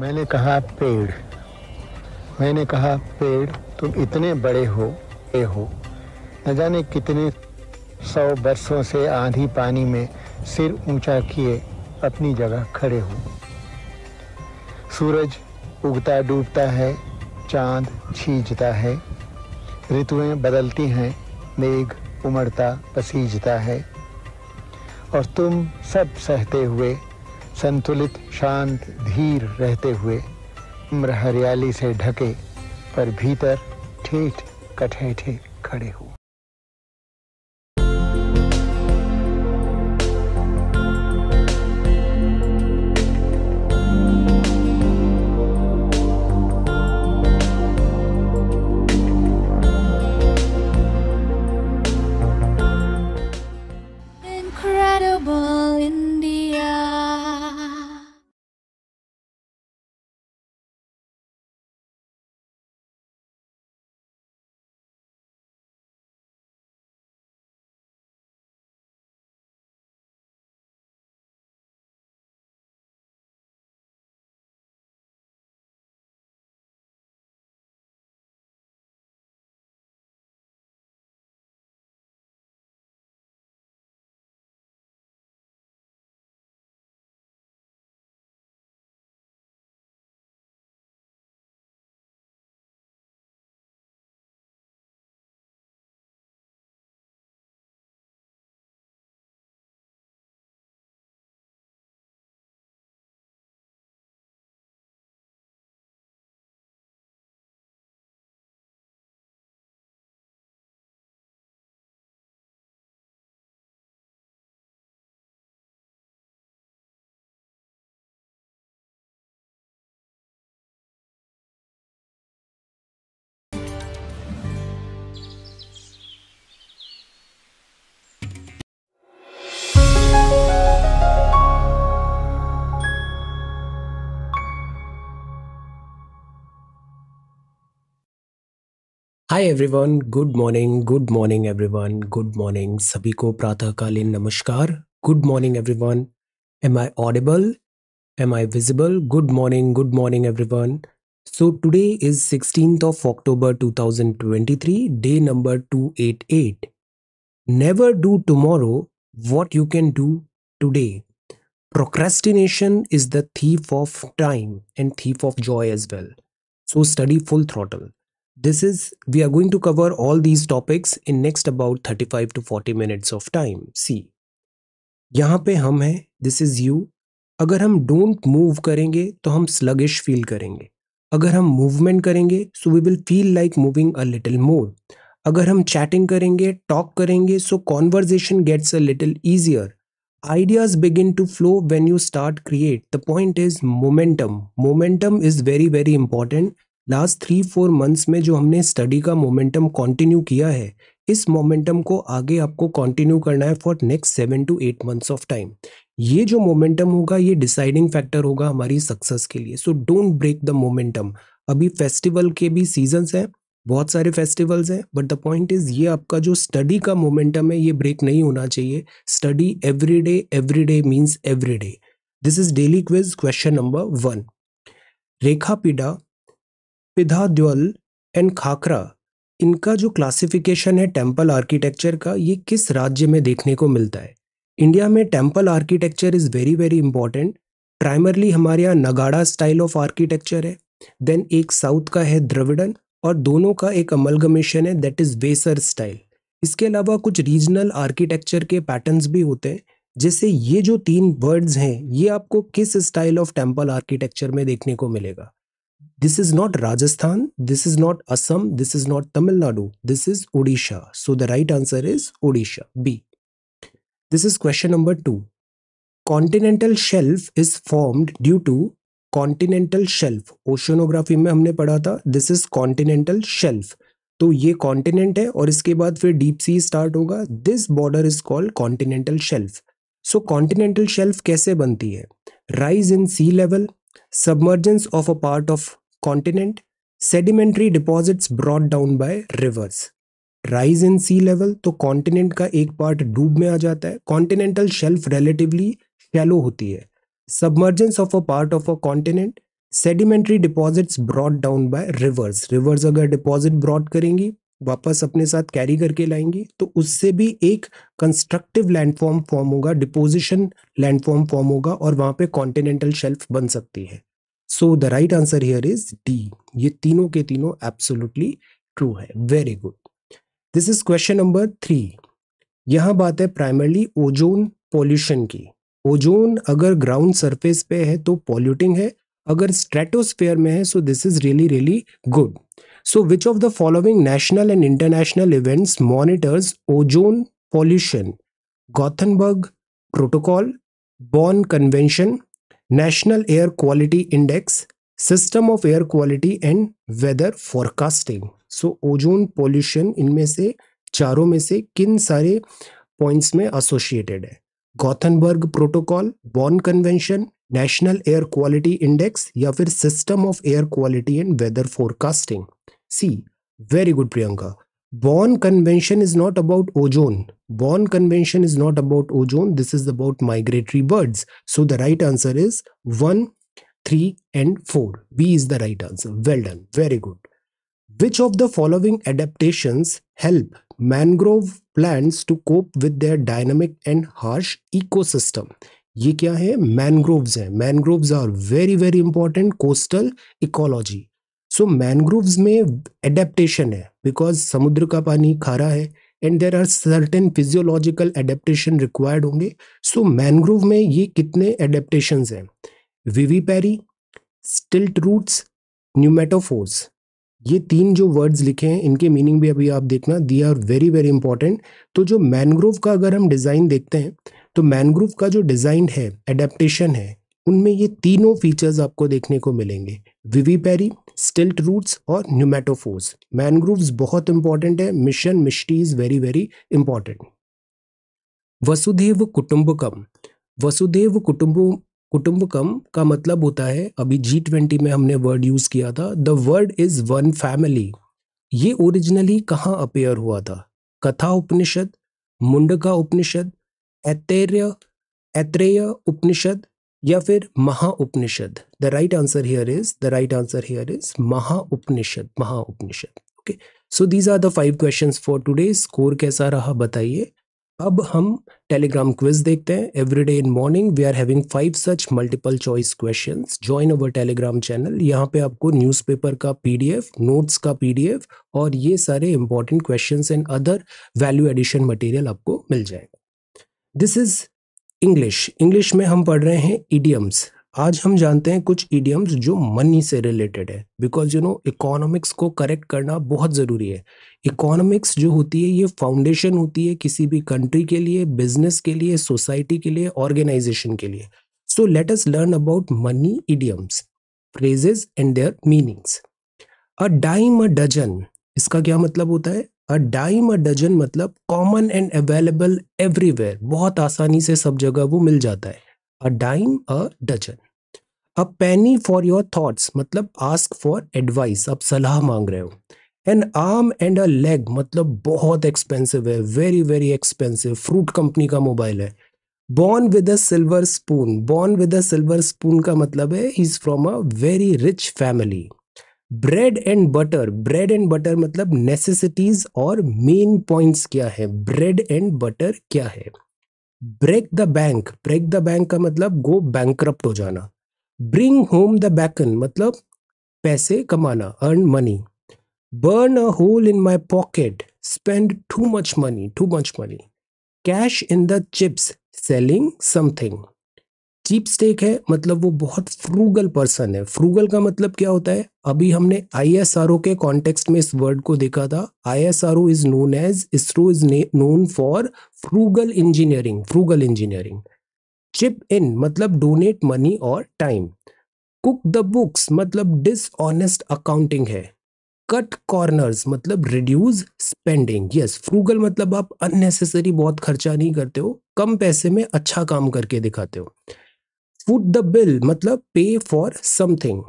मैंने कहा पेड़ मैंने कहा पेड़ तुम इतने बड़े हो ए हो न जाने कितने सौ बरसों से आंधी पानी में सिर ऊंचा किए अपनी जगह खड़े हो सूरज उगता डूबता है चांद छीजता है ऋतुएं बदलती हैं मेघ उमड़ता पसीजता है और तुम सब सहते हुए संतुलित शांत धीर रहते हुए उम्र हरियाली से ढके पर भीतर ठेठ ठे खड़े हुए hi everyone good morning good morning everyone good morning सभी को प्रातःकालीन नमस्कार good morning everyone am I audible am I visible good morning good morning everyone so today is sixteen of October 2023 day number 288 never do tomorrow what you can do today procrastination is the thief of time and thief of joy as well so study full throttle This is, we are going to cover all these topics in next about 35 to 40 minutes of time. See, यहाँ पे हम हैं this is you अगर हम don't move करेंगे तो हम sluggish feel करेंगे अगर हम मूवमेंट करेंगे so we will feel like moving a little more अगर हम चैटिंग करेंगे टॉक करेंगे so conversation gets a little easier ideas begin to flow when you start create the point is momentum momentum is very very important last three four months में जो हमने study का momentum continue किया है इस momentum को आगे आपको कंटिन्यू करना है for next seven to eight months of time ये जो मोमेंटम होगा ये डिसाइडिंग फैक्टर होगा हमारी सक्सेस के लिए so don't break the momentum अभी फेस्टिवल के भी सीजन्स हैं बहुत सारे फेस्टिवल्स हैं बट द पॉइंट इज़ ये आपका जो स्टडी का मोमेंटम है ये ब्रेक नहीं होना चाहिए study every day every day means every day this is daily quiz question number one Rekha Pidha Deul and khakhra इनका जो क्लासिफिकेशन है टेम्पल आर्किटेक्चर का ये किस राज्य में देखने को मिलता है इंडिया में temple architecture is very very important primarily हमारे यहाँ नगाड़ा स्टाइल ऑफ आर्किटेक्चर है देन एक साउथ का है द्रविडन और दोनों का एक अमलगमेशन है दैट इज़ वेसर स्टाइल इसके अलावा कुछ रीजनल आर्किटेक्चर के पैटर्न्स भी होते हैं जैसे ये जो तीन वर्ड्स हैं ये आपको किस स्टाइल ऑफ टेम्पल आर्किटेक्चर में देखने को मिलेगा this is not Rajasthan, this is not Assam, this is not Tamil Nadu, this is Odisha. So the right answer is Odisha, B. This is question number 2. Continental shelf is formed due to continental shelf. oceanography mein humne padha tha this is continental shelf तो ये continent है और इसके बाद फिर deep sea start होगा this border is called continental shelf so continental shelf कैसे बनती है rise in sea level submergence of a part of continent, sedimentary deposits brought down by rivers. Rise in sea level तो continent का एक part डूब में आ जाता है Continental शेल्फ relatively shallow होती है submergence of a part of a continent sedimentary deposits brought down by rivers rivers अगर डिपॉजिट ब्रॉड करेंगी वापस अपने साथ कैरी करके लाएंगी तो उससे भी एक कंस्ट्रक्टिव लैंडफॉर्म फॉर्म होगा डिपोजिशन लैंडफॉर्म फॉर्म होगा और वहां पे कॉन्टिनेंटल शेल्फ बन सकती है so the right answer here is D ये तीनों के तीनों एब्सोल्युटली ट्रू है very good this is question number three यहां बात है प्राइमरली ओजोन पॉल्यूशन की ओजोन अगर ग्राउंड सरफेस पे है तो पॉल्यूटिंग है अगर स्ट्रेटोस्फेयर में है so this is really really good so which of the following national and international events monitors ozone pollution Gothenburg protocol Bonn convention national air quality index system of air quality and weather forecasting so ozone pollution इनमें से चारों में से किन सारे points में associated है Gothenburg protocol Bonn convention national air quality index या फिर system of air quality and weather forecasting see very good Priyanka Bonn Convention is not about ozone. Bonn Convention is not about ozone. This is about migratory birds. So the right answer is 1, 3 and 4. B is the right answer. Well done. Very good. Which of the following adaptations help mangrove plants to cope with their dynamic and harsh ecosystem? ये क्या है mangroves हैं mangroves are very very important coastal ecology so mangroves में adaptation है because समुद्र का पानी खारा है and there are certain physiological adaptation required होंगे सो मैनग्रोव में ये कितने एडेप्टेशन हैं विवी पैरी स्टिल्ट रूट्स न्यूमेटोफोर्स ये तीन जो वर्ड्स लिखे हैं इनके मीनिंग भी अभी आप देखना they are very very important तो जो मैनग्रोव का अगर हम डिज़ाइन देखते हैं तो मैनग्रोव का जो डिज़ाइन है एडेप्टेशन है उनमें ये तीनों फीचर्स आपको देखने को मिलेंगे विवीपेरी स्टिल्ट रूट्स और न्यूमेटोफोर्स मैनग्रूव्स बहुत इंपॉर्टेंट है mission Mishti is very very important वसुधैव कुटुंबकम वसुधैव कुटुंब कुटुंबकम का मतलब होता है अभी जी ट्वेंटी में हमने वर्ड यूज किया था the word is one family ये ओरिजिनली कहाँ अपेयर हुआ था कथा उपनिषद मुंडका उपनिषद ऐतरेय ऐत्रेय उपनिषद या फिर Maha Upanishad the right answer here is the right answer here is Maha Upanishad Maha Upanishad okay so these are the five questions for today score कैसा रहा बताइए अब हम टेलीग्राम क्विज देखते हैं every day in morning we are having five such multiple choice question join our Telegram channel यहाँ पे आपको न्यूज़पेपर का पीडीएफ नोट्स का पीडीएफ और ये सारे important question and other value addition material आपको मिल जाएगा दिस इज इंग्लिश इंग्लिश में हम पढ़ रहे हैं ईडियम्स आज हम जानते हैं कुछ ईडियम्स जो मनी से रिलेटेड है बिकॉज यू नो इकोनॉमिक्स को करेक्ट करना बहुत ज़रूरी है इकोनॉमिक्स जो होती है ये फाउंडेशन होती है किसी भी कंट्री के लिए बिजनेस के लिए सोसाइटी के लिए ऑर्गेनाइजेशन के लिए so let us learn about money idioms phrases and their meanings a dime a dozen इसका क्या मतलब होता है अ डाइम अ डजन मतलब कॉमन एंड अवेलेबल एवरीवेयर बहुत आसानी से सब जगह वो मिल जाता है a dime a dozen a penny for your thoughts मतलब आस्क फॉर एडवाइस आप सलाह मांग रहे हो an arm and a leg मतलब बहुत एक्सपेंसिव है very very expensive fruit company का मोबाइल है born with a silver spoon born with a silver spoon का मतलब है is from a very rich family bread and butter bread and butter मतलब necessities और मेन पॉइंट्स क्या है bread and butter क्या है break the bank break the bank का मतलब गो बैंक हो जाना ब्रिंग होम द बैकन मतलब पैसे कमाना earn money burn a hole in my pocket spend too much money too much money cash in the chips selling something cheap stake है मतलब वो बहुत फ्रूगल पर्सन है फ्रूगल का मतलब क्या होता है अभी हमने आई एस आर ओ के कॉन्टेक्स्ट में इस वर्ड को देखा था I S R O is known as ISRO is known for frugal engineering frugal engineering chip in मतलब डोनेट मनी और टाइम कुक द बुक्स मतलब डिसऑनेस्ट अकाउंटिंग है कट कॉर्नर्स मतलब रिड्यूस स्पेंडिंग यस फ्रूगल मतलब आप अननेसेसरी बहुत खर्चा नहीं करते हो कम पैसे में अच्छा काम करके दिखाते हो फुट द बिल मतलब pay for something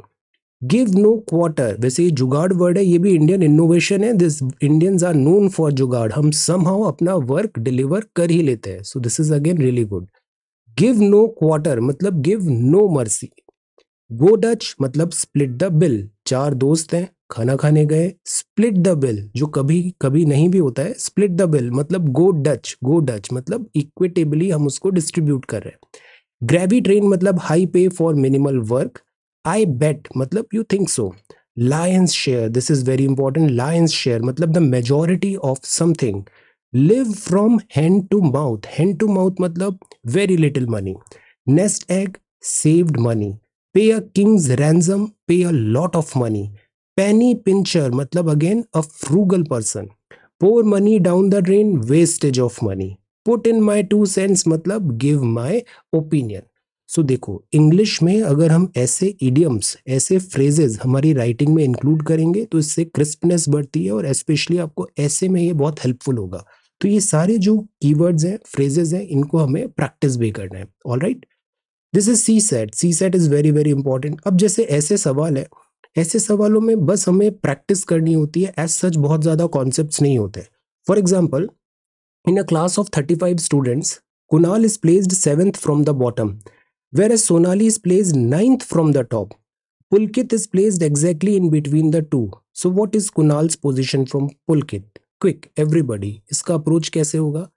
give no quarter वैसे ये जुगाड़ वर्ड है ये भी इंडियन इनोवेशन है this Indians are known for jugaad हम सम अपना वर्क डिलीवर कर ही लेते हैं so this is again really good give no quarter मतलब give no mercy go dutch मतलब स्प्लिट द बिल चार दोस्त हैं खाना खाने गए स्प्लिट द बिल जो कभी कभी नहीं भी होता है स्प्लिट द बिल मतलब गो डच गो डच मतलब इक्विटेबली हम उसको डिस्ट्रीब्यूट कर रहे हैं ग्रेवी ट्रेन मतलब high pay for minimal work I bet मतलब you think so lion's share this is very important lion's share मतलब the majority of something live from hand to mouth hand to mouth मतलब very little money nest egg saved money pay a king's ransom pay a lot of money penny puncture मतलब again a frugal person pour money down the drain wastage of money put in my two cents मतलब give my opinion so देखो इंग्लिश में अगर हम ऐसे idioms ऐसे phrases हमारी writing में इंक्लूड करेंगे तो इससे क्रिस्पनेस बढ़ती है और स्पेशली आपको ऐसे में ये बहुत हेल्पफुल होगा तो ये सारे जो कीवर्ड्स हैं फ्रेजेज हैं इनको हमें प्रैक्टिस भी करना है all right this is CSAT CSAT is very very important अब जैसे ऐसे सवाल है ऐसे सवालों में बस हमें प्रैक्टिस करनी होती है एज सच बहुत ज़्यादा कॉन्सेप्ट नहीं होते for example In a class of 35 students, Kunal is placed 7th from the bottom, whereas Sonali is placed 9th from the top. Pulkit is placed exactly in between the two. So what is Kunal's position from Pulkit? Quick, everybody. इसका approach कैसे होगा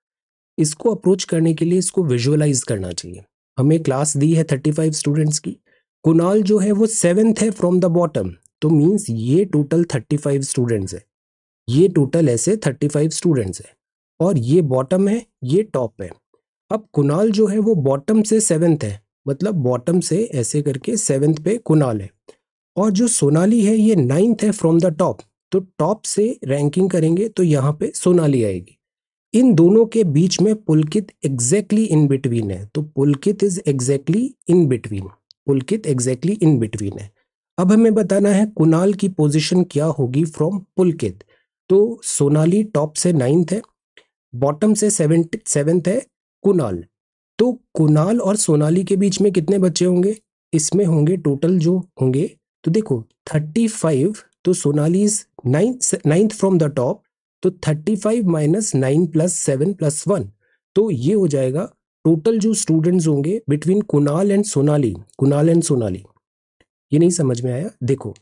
इसको approach करने के लिए इसको visualise करना चाहिए हमें क्लास दी है 35 स्टूडेंट्स की कुणाल जो है वो सेवेंथ है फ्रॉम द बॉटम तो मीन्स ये टोटल 35 स्टूडेंट्स है ये टोटल ऐसे 35 स्टूडेंट्स है और ये बॉटम है ये टॉप है अब कुनाल जो है वो बॉटम से सेवेंथ है मतलब बॉटम से ऐसे करके सेवेंथ पे कुनाल है और जो सोनाली है ये नाइन्थ है फ्रॉम द टॉप तो टॉप से रैंकिंग करेंगे तो यहाँ पे सोनाली आएगी इन दोनों के बीच में पुलकित एग्जैक्टली इन बिटवीन है तो Pulkit is exactly in between Pulkit exactly in between है अब हमें बताना है कुनाल की पोजिशन क्या होगी फ्रॉम पुलकित तो सोनाली टॉप से नाइन्थ है बॉटम से सेवेंथ सेवेंथ है कुनाल तो कुनाल और सोनाली के बीच में कितने बच्चे होंगे इसमें होंगे टोटल जो होंगे तो देखो थर्टी फाइव तो Sonali is ninth ninth from the top तो thirty five minus nine plus seven plus one तो ये हो जाएगा टोटल जो स्टूडेंट्स होंगे between Kunal and Sonali Kunal and Sonali ये नहीं समझ में आया देखो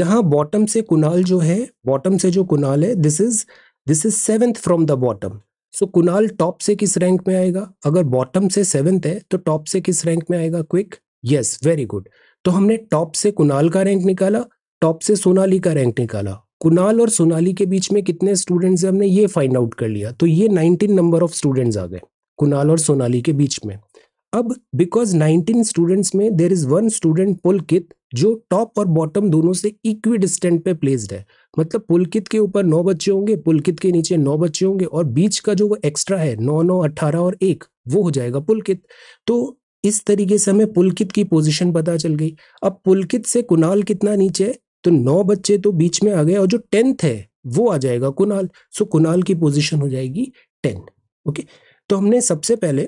यहाँ बॉटम से कुनाल जो है बॉटम से जो कुनाल है this is this is seventh from the bottom so so, Kunal top से किस रैंक में आएगा अगर बॉटम से सेवेंथ है तो टॉप से किस रैंक में आएगा क्विक यस वेरी गुड तो हमने टॉप से कुणाल का रैंक निकाला टॉप से सोनाली का रैंक निकाला कुणाल और सोनाली के बीच में कितने स्टूडेंट्स हमने ये फाइंड आउट कर लिया तो ये 19 नंबर ऑफ स्टूडेंट्स आ गए कुणाल और सोनाली के बीच में अब बिकॉज 19 स्टूडेंट्स में देर इज वन स्टूडेंट कित जो टॉप और बॉटम दोनों से इक्वी डिस्टेंट पे प्लेस्ड है मतलब पुलकित के ऊपर नौ बच्चे होंगे पुलकित के नीचे नौ बच्चे होंगे और बीच का जो वो एक्स्ट्रा है नौ नौ अट्ठारह और एक वो हो जाएगा पुलकित तो इस तरीके से हमें पुलकित की पोजीशन पता चल गई अब पुलकित से कुणाल कितना नीचे है तो नौ बच्चे तो बीच में आ गए और जो टेंथ है वो आ जाएगा कुणाल सो कुणाल की पोजिशन हो जाएगी टेन ओके तो हमने सबसे पहले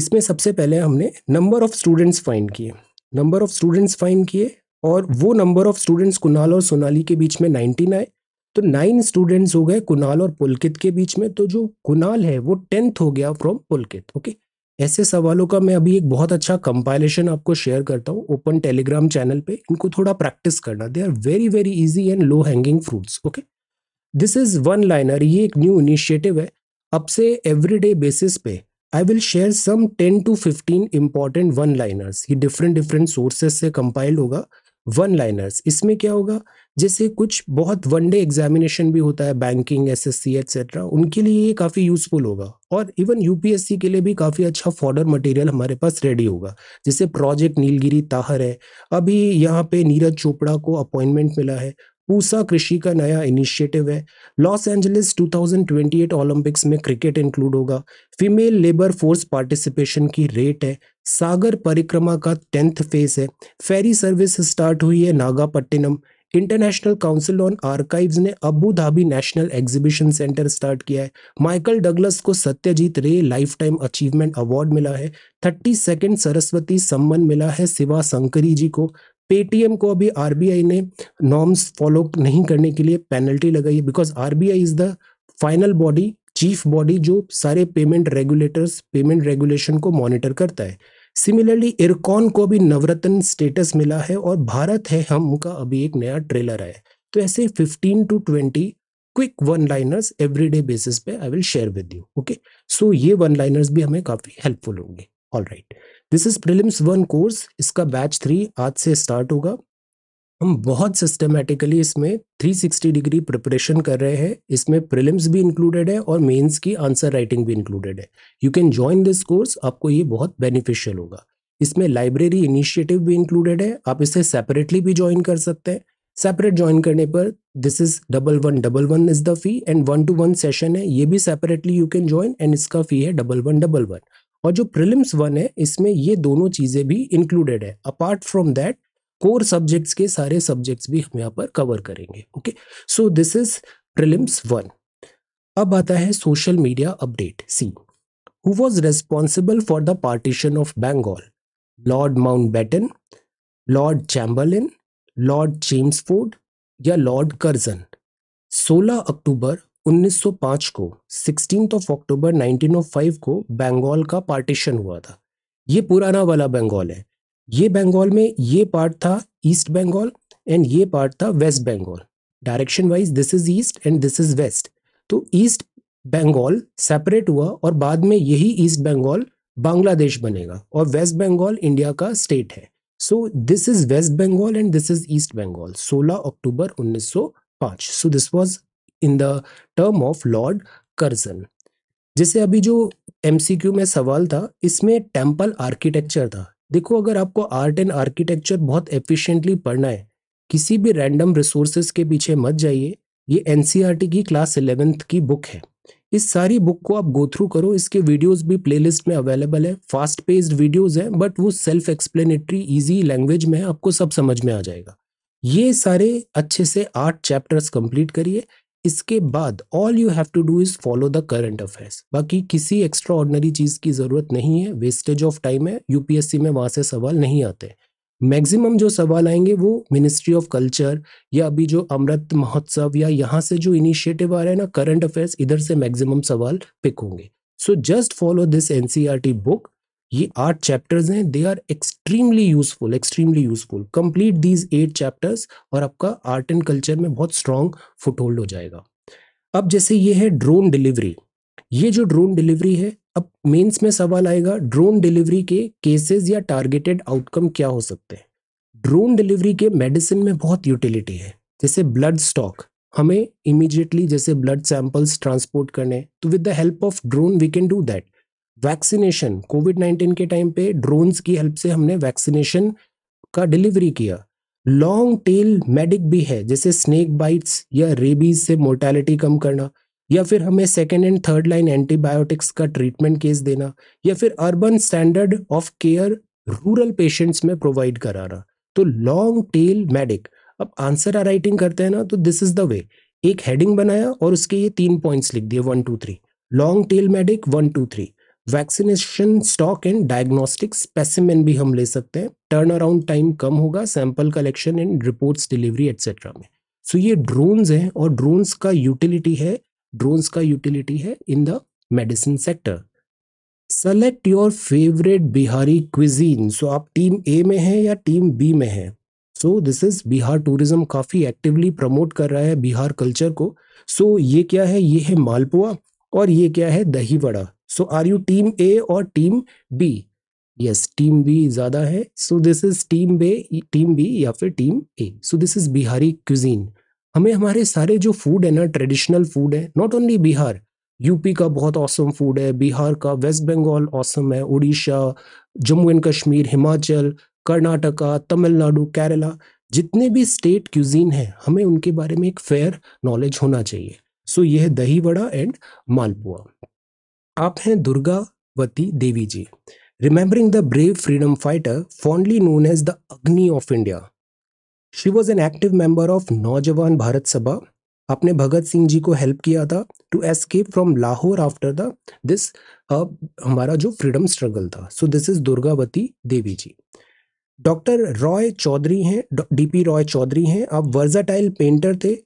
इसमें सबसे पहले हमने नंबर ऑफ स्टूडेंट्स फाइंड किए नंबर ऑफ स्टूडेंट्स फाइन किए और वो नंबर ऑफ स्टूडेंट्स कुनाल और सोनाली के बीच में नाइनटीन आए तो नाइन स्टूडेंट्स हो गए कुनाल और पुलकित के बीच में तो जो कुनाल है वो टेंथ हो गया फ्रॉम पुलकित ओके ऐसे सवालों का मैं अभी एक बहुत अच्छा कंपाइलेशन आपको शेयर करता हूँ ओपन टेलीग्राम चैनल पे इनको थोड़ा प्रैक्टिस करना they are very very easy and low hanging fruits okay this is one liner ये एक न्यू इनिशिएटिव है अब से एवरीडे बेसिस पे I will share some ten to fifteen important one liners ये डिफरेंट डिफरेंट सोर्सेस से compile होगा one liners इसमें क्या होगा जैसे कुछ बहुत वन डे एग्जामिनेशन भी होता है banking S S C etcetera उनके लिए ये काफ़ी यूजफुल होगा और इवन यूपीएससी के लिए भी काफ़ी अच्छा फॉर्डर मटेरियल हमारे पास रेडी होगा जैसे प्रोजेक्ट नीलगिरी ताहर है अभी यहाँ पे नीरज चोपड़ा को अपॉइंटमेंट मिला है पूसा कृषि का नया इनिशिएटिव है लॉस एंजलिस 2028 ओलंपिक्स में क्रिकेट इंक्लूड होगा फीमेल लेबर फोर्स पार्टिसिपेशन की रेट है सागर परिक्रमा का टेंथ फेज है फेरी सर्विस स्टार्ट हुई है Nagapattinam international council on archives ने Abu Dhabi national exhibition centre start किया है माइकल डगलस को सत्यजीत रे लाइफ टाइम अचीवमेंट अवार्ड मिला है थर्टी सेकेंड सरस्वती सम्मान मिला है शिवा शंकरी जी को पेटीएम को अभी आरबीआई ने नॉर्म्स फॉलो नहीं करने के लिए पेनल्टी लगाई है because RBI is the final body chief body जो सारे पेमेंट रेगुलेटर्स पेमेंट रेगुलेशन को मॉनिटर करता है सिमिलरली इरकॉन को भी नवरत्न स्टेटस मिला है और भारत है हम का अभी एक नया ट्रेलर आया तो ऐसे 15 to 20 quick one liners everyday basis पे I will share with you okay so ये वन लाइनर्स भी हमें काफ़ी हेल्पफुल होंगे all right this is prelims one course इसका बैच थ्री आज से स्टार्ट होगा हम बहुत सिस्टमेटिकली इसमें 360 डिग्री प्रिपरेशन कर रहे हैं इसमें प्रिलिम्स भी इंक्लूडेड है और मेंस की आंसर राइटिंग भी इंक्लूडेड है you can join this course आपको ये बहुत बेनिफिशियल होगा इसमें लाइब्रेरी इनिशिएटिव भी इंक्लूडेड है आप इसे सेपरेटली भी ज्वाइन कर सकते हैं सेपरेट ज्वाइन करने पर this is double one double one is the fee and one to one session है ये भी separately you can join and इसका फी है डबल वन डबल वन और जो प्रिलिम्स वन है इसमें ये दोनों चीज़ें भी इंक्लूडेड है apart from that core subjects के सारे सब्जेक्ट्स भी हम यहाँ पर कवर करेंगे okay so this is prelims one अब आता है social media update see who was responsible for the partition of Bengal Lord Mountbatten Lord Chamberlain Lord Chelmsford या लॉर्ड कर्जन 16 अक्टूबर 1905 को सिक्सटीन ऑफ अक्टूबर 1905 को बंगाल का पार्टीशन हुआ था ये पुराना वाला बंगाल है ये बंगाल में ये पार्ट था ईस्ट बंगाल एंड ये पार्ट था west Bengal direction wise this is east and this is west तो ईस्ट बंगाल सेपरेट हुआ और बाद में यही ईस्ट बंगाल बांग्लादेश बनेगा और वेस्ट बंगाल इंडिया का स्टेट है so this is west Bengal and this is east Bengal 16 October 1905 so this was in the term of Lord Curzon जैसे अभी जो एम में सवाल था इसमें टेम्पल आर्किटेक्चर था देखो अगर आपको आर्ट एंड आर्किटेक्चर बहुत एफिशिएंटली पढ़ना है किसी भी रैंडम रिसोर्सेज के पीछे मत जाइए ये एन e की क्लास इलेवेंथ की बुक है इस सारी बुक को आप गो थ्रू करो इसके वीडियोस भी प्लेलिस्ट में अवेलेबल है फास्ट पेस्ड वीडियोस हैं बट वो सेल्फ एक्सप्लेनेटरी इजी लैंग्वेज में है आपको सब समझ में आ जाएगा ये सारे अच्छे से आठ चैप्टर्स कंप्लीट करिए इसके बाद all you have to do is follow the current affairs बाकी किसी एक्स्ट्रा ऑर्डनरी चीज की जरूरत नहीं है वेस्टेज ऑफ टाइम है यूपीएससी में वहां से सवाल नहीं आते मैक्सिमम जो सवाल आएंगे वो मिनिस्ट्री ऑफ कल्चर या अभी जो अमृत महोत्सव या यहाँ से जो इनिशिएटिव आ रहे हैं ना करंट अफेयर्स इधर से मैक्सिमम सवाल पिक होंगे so just follow this NCERT book ये आठ चैप्टर्स हैं they are extremely useful extremely useful complete these eight chapters और आपका आर्ट एंड कल्चर में बहुत स्ट्रॉन्ग फुटहोल्ड हो जाएगा अब जैसे ये है ड्रोन डिलीवरी ये जो ड्रोन डिलीवरी है अब मेंस में सवाल आएगा ड्रोन डिलीवरी के केसेस या टारगेटेड आउटकम क्या हो सकते हैं ड्रोन डिलीवरी के मेडिसिन में बहुत यूटिलिटी है जैसे ब्लड स्टॉक हमें इमीडिएटली जैसे ब्लड सैंपल्स ट्रांसपोर्ट करने तो with the help of drone we can do that vaccination COVID nineteen के टाइम पे ड्रोन्स की हेल्प से हमने वैक्सीनेशन का डिलीवरी किया लॉन्ग टेल मेडिक भी है जैसे स्नेक बाइट्स या रेबीज से मोर्टेलिटी कम करना या फिर हमें second and third line antibiotics का ट्रीटमेंट केस देना या फिर urban standard of care rural patients में प्रोवाइड कराना तो लॉन्ग टेल मेडिक अब आंसर राइटिंग करते हैं ना तो दिस इज द वे एक हेडिंग बनाया और उसके ये तीन पॉइंट्स लिख दिए one two three long tail medic one two three vaccination stock and diagnostic specimen भी हम ले सकते हैं टर्न अराउंड टाइम कम होगा sample collection and reports delivery etcetera में सो so ये ड्रोन्स हैं और ड्रोन्स का यूटिलिटी है ड्रोन्स का यूटिलिटी है in the medicine sector select your favourite Bihari cuisine so आप टीम ए में हैं या टीम बी में हैं so this is Bihar tourism काफ़ी एक्टिवली प्रमोट कर रहा है बिहार कल्चर को सो so, ये क्या है ये है मालपुआ और ये क्या है dahi vada so are you team A और team B yes team B ज़्यादा है so this is team B team B या फिर team A so this is Bihari cuisine हमें हमारे सारे जो फूड है ना ट्रेडिशनल फूड है नॉट ओनली बिहार यूपी का बहुत औसम फूड है बिहार का वेस्ट बंगाल औसम है उड़ीसा जम्मू एंड कश्मीर हिमाचल कर्नाटका तमिलनाडु केरला जितने भी स्टेट क्यूजीन है हमें उनके बारे में एक फेयर नॉलेज होना चाहिए सो so, यह दही वड़ा एंड मालपुआ आप हैं Durgavati Devi ji remembering the brave freedom fighter fondly known as the Agni of India she was an active member of Naujawan Bharat सभा आपने भगत सिंह जी को हेल्प किया था to escape from Lahore after the this हमारा जो फ्रीडम स्ट्रगल था so this is Durgavati Devi ji doctor Roy Chowdhury हैं डीपी रॉय चौधरी हैं आप वर्जाटाइल पेंटर थे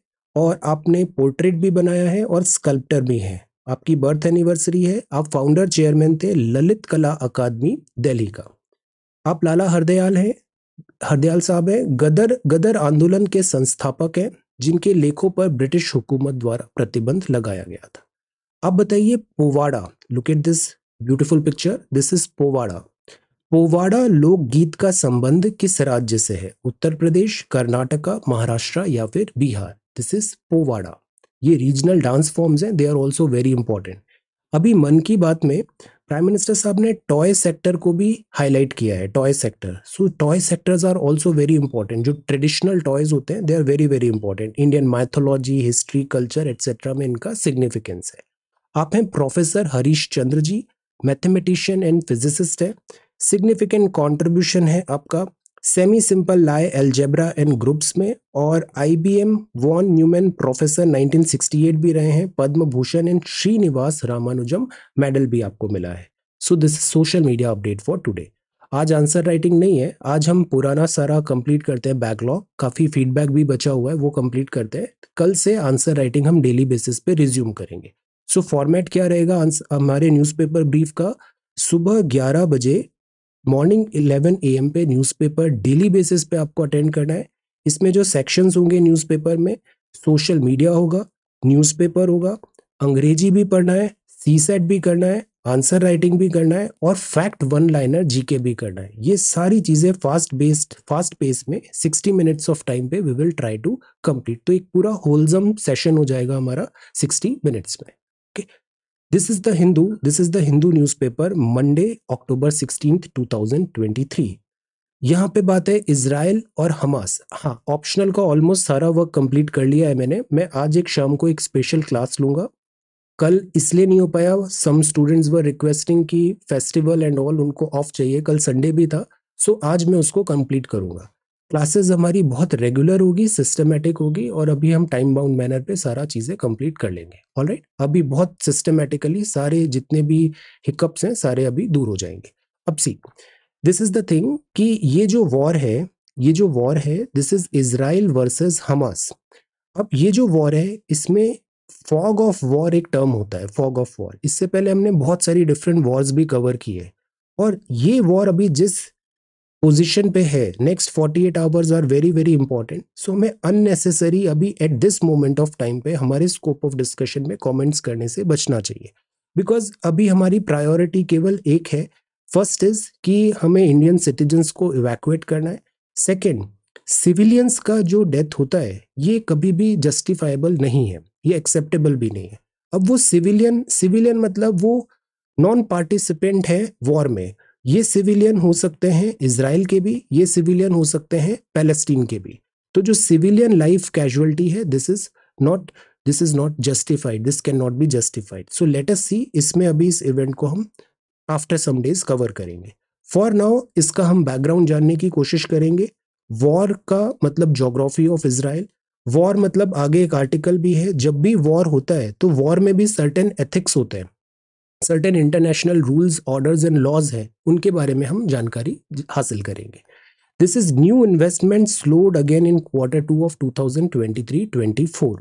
और आपने पोर्ट्रेट भी बनाया है और स्कल्प्टर भी हैं आपकी बर्थ एनिवर्सरी है आप फाउंडर चेयरमैन थे ललित कला अकादमी दिल्ली का आप लाला हरदयाल हैं हरदयाल साहब हैं गदर गदर आंदोलन के संस्थापक हैं जिनके लेखों पर ब्रिटिश हुकूमत द्वारा प्रतिबंध लगाया गया था अब बताइए powada look at this beautiful picture this is powada powada लोकगीत का संबंध किस राज्य से है उत्तर प्रदेश कर्नाटका महाराष्ट्र या फिर बिहार दिस इज पोवाड़ा ये रीजनल डांस फॉर्म्स हैं they are also very important अभी मन की बात में प्राइम मिनिस्टर साहब ने टॉय सेक्टर को भी हाईलाइट किया है toy sector so toy sectors are also very important जो ट्रेडिशनल टॉयज होते हैं they are very very important Indian mythology history culture etcetera में इनका सिग्निफिकेंस है आप हैं professor Harish Chandra ji mathematician and physicist है सिग्निफिकेंट कॉन्ट्रीब्यूशन है आपका semi simple Lie algebra and groups में और आईबीएम वॉन न्यूमैन प्रोफेसर 1968 भी रहे हैं पद्म भूषण एंड श्रीनिवास रामानुजम मेडल भी आपको मिला है so this social media update for today आज आंसर राइटिंग नहीं है आज हम पुराना सारा कंप्लीट करते हैं बैकलॉग काफ़ी फीडबैक भी बचा हुआ है वो कंप्लीट करते हैं कल से आंसर राइटिंग हम डेली बेसिस पे रिज्यूम करेंगे सो so, फॉर्मेट क्या रहेगा हमारे न्यूज़पेपर ब्रीफ का सुबह 11 बजे मॉर्निंग 11 एम पे न्यूज़पेपर डेली बेसिस पे आपको अटेंड करना है इसमें जो सेक्शंस होंगे न्यूज़पेपर में सोशल मीडिया होगा न्यूज़पेपर होगा अंग्रेजी भी पढ़ना है सी सेट भी करना है आंसर राइटिंग भी करना है और फैक्ट वन लाइनर जीके भी करना है ये सारी चीज़ें फास्ट बेस्ड फास्ट पेस में 60 मिनट्स ऑफ टाइम पे we will try to complete तो एक पूरा होल्जम सेशन हो जाएगा हमारा 60 मिनट्स में okay this is the Hindu newspaper Monday October sixteen two thousand twenty 2023. यहाँ पे बात है इसराइल और हमास हाँ ऑप्शनल का ऑलमोस्ट सारा वर्क कंप्लीट कर लिया है मैंने मैं आज एक शाम को एक स्पेशल क्लास लूंगा कल इसलिए नहीं हो पाया सम स्टूडेंट्स वर रिक्वेस्टिंग कि फेस्टिवल एंड ऑल उनको ऑफ चाहिए कल संडे भी था सो आज मैं उसको कंप्लीट करूंगा क्लासेस हमारी बहुत रेगुलर होगी सिस्टमेटिक होगी और अभी हम टाइम बाउंड मैनर पे सारा चीज़ें कंप्लीट कर लेंगे ऑल राइट अभी बहुत सिस्टमेटिकली सारे जितने भी हिकअप्स हैं सारे अभी दूर हो जाएंगे अब see this is the thing कि ये जो वॉर है ये जो वॉर है this is Israel versus Hamas अब ये जो वॉर है इसमें फॉग ऑफ वॉर एक टर्म होता है फॉग ऑफ वॉर इससे पहले हमने बहुत सारी डिफरेंट वॉर्स भी कवर की है और ये वॉर अभी जिस पोजीशन पे है next forty eight hours are very very important so मैं अननेसेसरी अभी at this moment of time पे हमारे स्कोप ऑफ डिस्कशन में कमेंट्स करने से बचना चाहिए बिकॉज अभी हमारी प्रायोरिटी केवल एक है फर्स्ट इज कि हमें इंडियन सिटीजन्स को इवैक्यूएट करना है सेकेंड सिविलियंस का जो डेथ होता है ये कभी भी जस्टिफाइबल नहीं है ये एक्सेप्टेबल भी नहीं है अब वो सिविलियन सिविलियन मतलब वो नॉन पार्टिसिपेंट है वॉर में ये सिविलियन हो सकते हैं इसराइल के भी ये सिविलियन हो सकते हैं पैलेस्टीन के भी तो जो सिविलियन लाइफ कैजुअलिटी है this is not this is not justified this can not be justified so let us see इसमें अभी इस इवेंट को हम आफ्टर सम डेज कवर करेंगे फॉर नाउ इसका हम बैकग्राउंड जानने की कोशिश करेंगे वॉर का मतलब जोग्राफी ऑफ इसराइल वॉर मतलब आगे एक आर्टिकल भी है जब भी वॉर होता है तो वॉर में भी सर्टेन एथिक्स होते हैं certain international rules orders and laws हैं उनके बारे में हम जानकारी हासिल करेंगे this is new investment slowed again in quarter two of 2023-24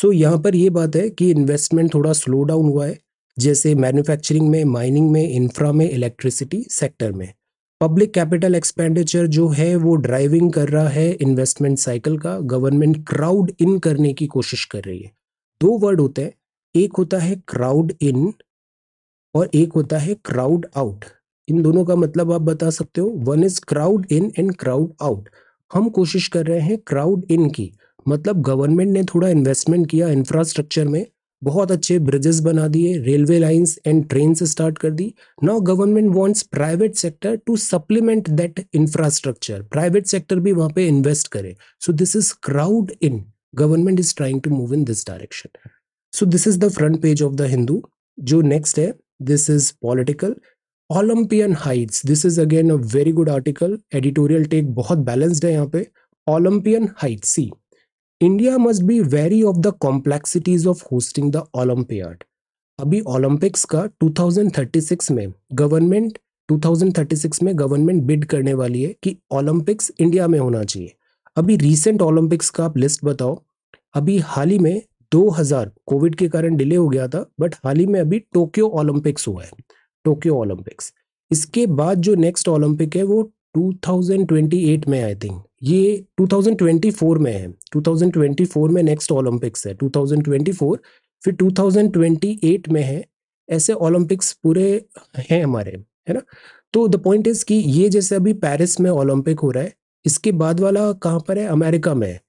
so यहाँ पर यह बात है कि इन्वेस्टमेंट थोड़ा स्लो डाउन हुआ है जैसे मैन्युफैक्चरिंग में माइनिंग में इंफ्रा में इलेक्ट्रिसिटी सेक्टर में पब्लिक कैपिटल एक्सपेंडिचर जो है वो ड्राइविंग कर रहा है इन्वेस्टमेंट साइकिल का गवर्नमेंट क्राउड इन करने की कोशिश कर रही है दो वर्ड होते हैं एक होता है क्राउड इन और एक होता है क्राउड आउट इन दोनों का मतलब आप बता सकते हो one is crowd in and crowd out हम कोशिश कर रहे हैं क्राउड इन की मतलब गवर्नमेंट ने थोड़ा इन्वेस्टमेंट किया इंफ्रास्ट्रक्चर में बहुत अच्छे ब्रिजेस बना दिए रेलवे लाइंस एंड ट्रेन से स्टार्ट कर दी now government wants private sector to supplement that infrastructure private sector भी वहां पे इन्वेस्ट करे so this is crowd in government is trying to move in this direction so this is the front page of the Hindu जो next है This is political. Olympian heights this is again a very good article editorial take बहुत balanced है यहाँ पे Olympian heights see India must be very of the complexities of hosting the Olympiad अभी Olympics का 2036 में government 2036 में government bid करने वाली है कि ओलंपिक्स इंडिया में होना चाहिए अभी रीसेंट ओलंपिक्स का आप लिस्ट बताओ अभी हाल ही में 2000 कोविड के कारण डिले हो गया था बट हाल ही में अभी टोक्यो ओलंपिक्स हुआ है टोक्यो ओलंपिक्स इसके बाद जो नेक्स्ट ओलंपिक है वो 2028 में आई थिंक ये 2024 में है 2024 में नेक्स्ट ओलंपिक्स है 2024 फिर 2028 में है ऐसे ओलंपिक्स पूरे हैं हमारे है ना तो द पॉइंट इज कि ये जैसे अभी पेरिस में ओलंपिक हो रहा है इसके बाद वाला कहाँ पर है अमेरिका में है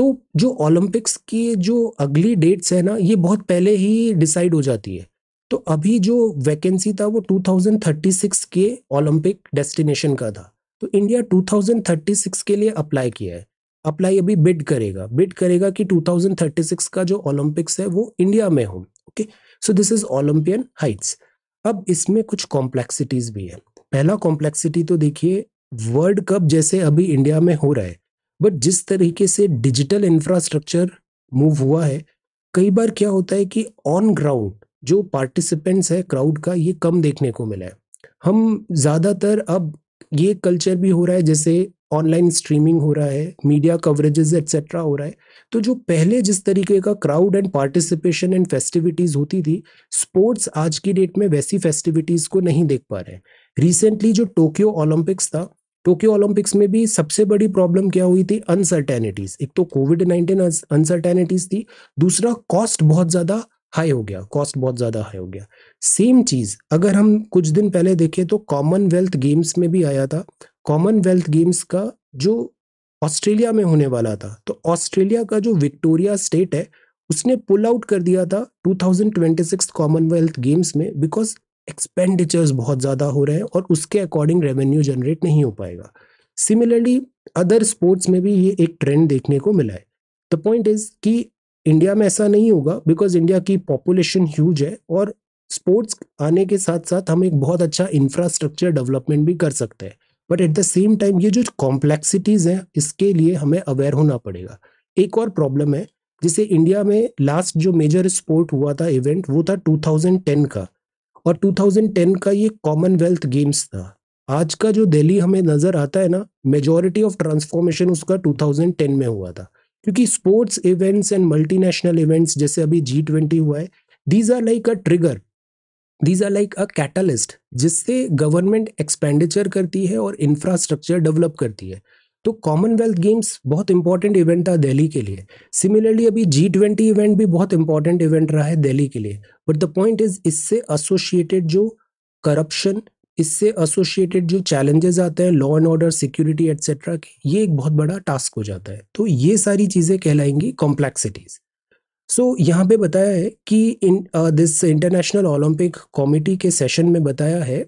तो जो ओलंपिक्स की जो अगली डेट्स है ना ये बहुत पहले ही डिसाइड हो जाती है तो अभी जो वैकेंसी था वो 2036 के ओलंपिक डेस्टिनेशन का था तो इंडिया 2036 के लिए अप्लाई किया है अप्लाई अभी बिड करेगा बिड करेगा कि 2036 का जो ओलंपिक्स है वो इंडिया में हो okay so this is Olympian heights अब इसमें कुछ कॉम्प्लेक्सिटीज भी है पहला कॉम्प्लेक्सिटी तो देखिए वर्ल्ड कप जैसे अभी इंडिया में हो रहा है बट जिस तरीके से डिजिटल इंफ्रास्ट्रक्चर मूव हुआ है कई बार क्या होता है कि ऑन ग्राउंड जो पार्टिसिपेंट्स है क्राउड का ये कम देखने को मिला है हम ज़्यादातर अब ये कल्चर भी हो रहा है जैसे ऑनलाइन स्ट्रीमिंग हो रहा है मीडिया कवरेजेस एट्सेट्रा हो रहा है तो जो पहले जिस तरीके का crowd and participation and festivities होती थी स्पोर्ट्स आज की डेट में वैसी फेस्टिविटीज़ को नहीं देख पा रहे हैं रिसेंटली जो टोक्यो ओलंपिक्स था टोक्यो ओलंपिक्स में भी सबसे बड़ी प्रॉब्लम क्या हुई थी अनसर्टेनिटीज एक तो कोविड नाइनटीन अनसर्टेनिटीज थी दूसरा कॉस्ट बहुत ज्यादा हाई हो गया कॉस्ट बहुत ज्यादा हाई हो गया सेम चीज अगर हम कुछ दिन पहले देखें तो कॉमनवेल्थ गेम्स में भी आया था कॉमनवेल्थ गेम्स का जो ऑस्ट्रेलिया में होने वाला था तो ऑस्ट्रेलिया का जो विक्टोरिया स्टेट है उसने पुल आउट कर दिया था 2026 कॉमनवेल्थ गेम्स में बिकॉज एक्सपेंडिचर्स बहुत ज़्यादा हो रहे हैं और उसके अकॉर्डिंग रेवेन्यू जनरेट नहीं हो पाएगा सिमिलरली अदर स्पोर्ट्स में भी ये एक ट्रेंड देखने को मिला है द पॉइंट इज कि इंडिया में ऐसा नहीं होगा बिकॉज इंडिया की पॉपुलेशन ह्यूज है और स्पोर्ट्स आने के साथ साथ हम एक बहुत अच्छा इंफ्रास्ट्रक्चर डेवलपमेंट भी कर सकते हैं but at the same time ये जो कॉम्प्लेक्सिटीज़ हैं इसके लिए हमें अवेयर होना पड़ेगा एक और प्रॉब्लम है जिसे इंडिया में लास्ट जो मेजर स्पोर्ट हुआ था इवेंट वो था 2010 का और 2010 का ये कॉमनवेल्थ गेम्स था आज का जो दिल्ली हमें नज़र आता है ना मेजोरिटी ऑफ ट्रांसफॉर्मेशन उसका 2010 में हुआ था क्योंकि sports events and multinational events जैसे अभी जी ट्वेंटी हुआ है these are like a trigger these are like a catalyst जिससे गवर्नमेंट एक्सपेंडिचर करती है और इंफ्रास्ट्रक्चर डेवलप करती है तो कॉमनवेल्थ गेम्स बहुत इंपॉर्टेंट इवेंट था दिल्ली के लिए सिमिलरली अभी जी ट्वेंटी इवेंट भी बहुत इंपॉर्टेंट इवेंट रहा है दिल्ली के लिए बट द पॉइंट इज इससे एसोसिएटेड जो करप्शन इससे एसोसिएटेड जो चैलेंजेस आते हैं law and order security etcetera के ये एक बहुत बड़ा टास्क हो जाता है तो ये सारी चीज़ें कहलाएंगी कॉम्प्लेक्सिटीज़ सो so, यहाँ पे बताया है कि in this international Olympic committee के सेशन में बताया है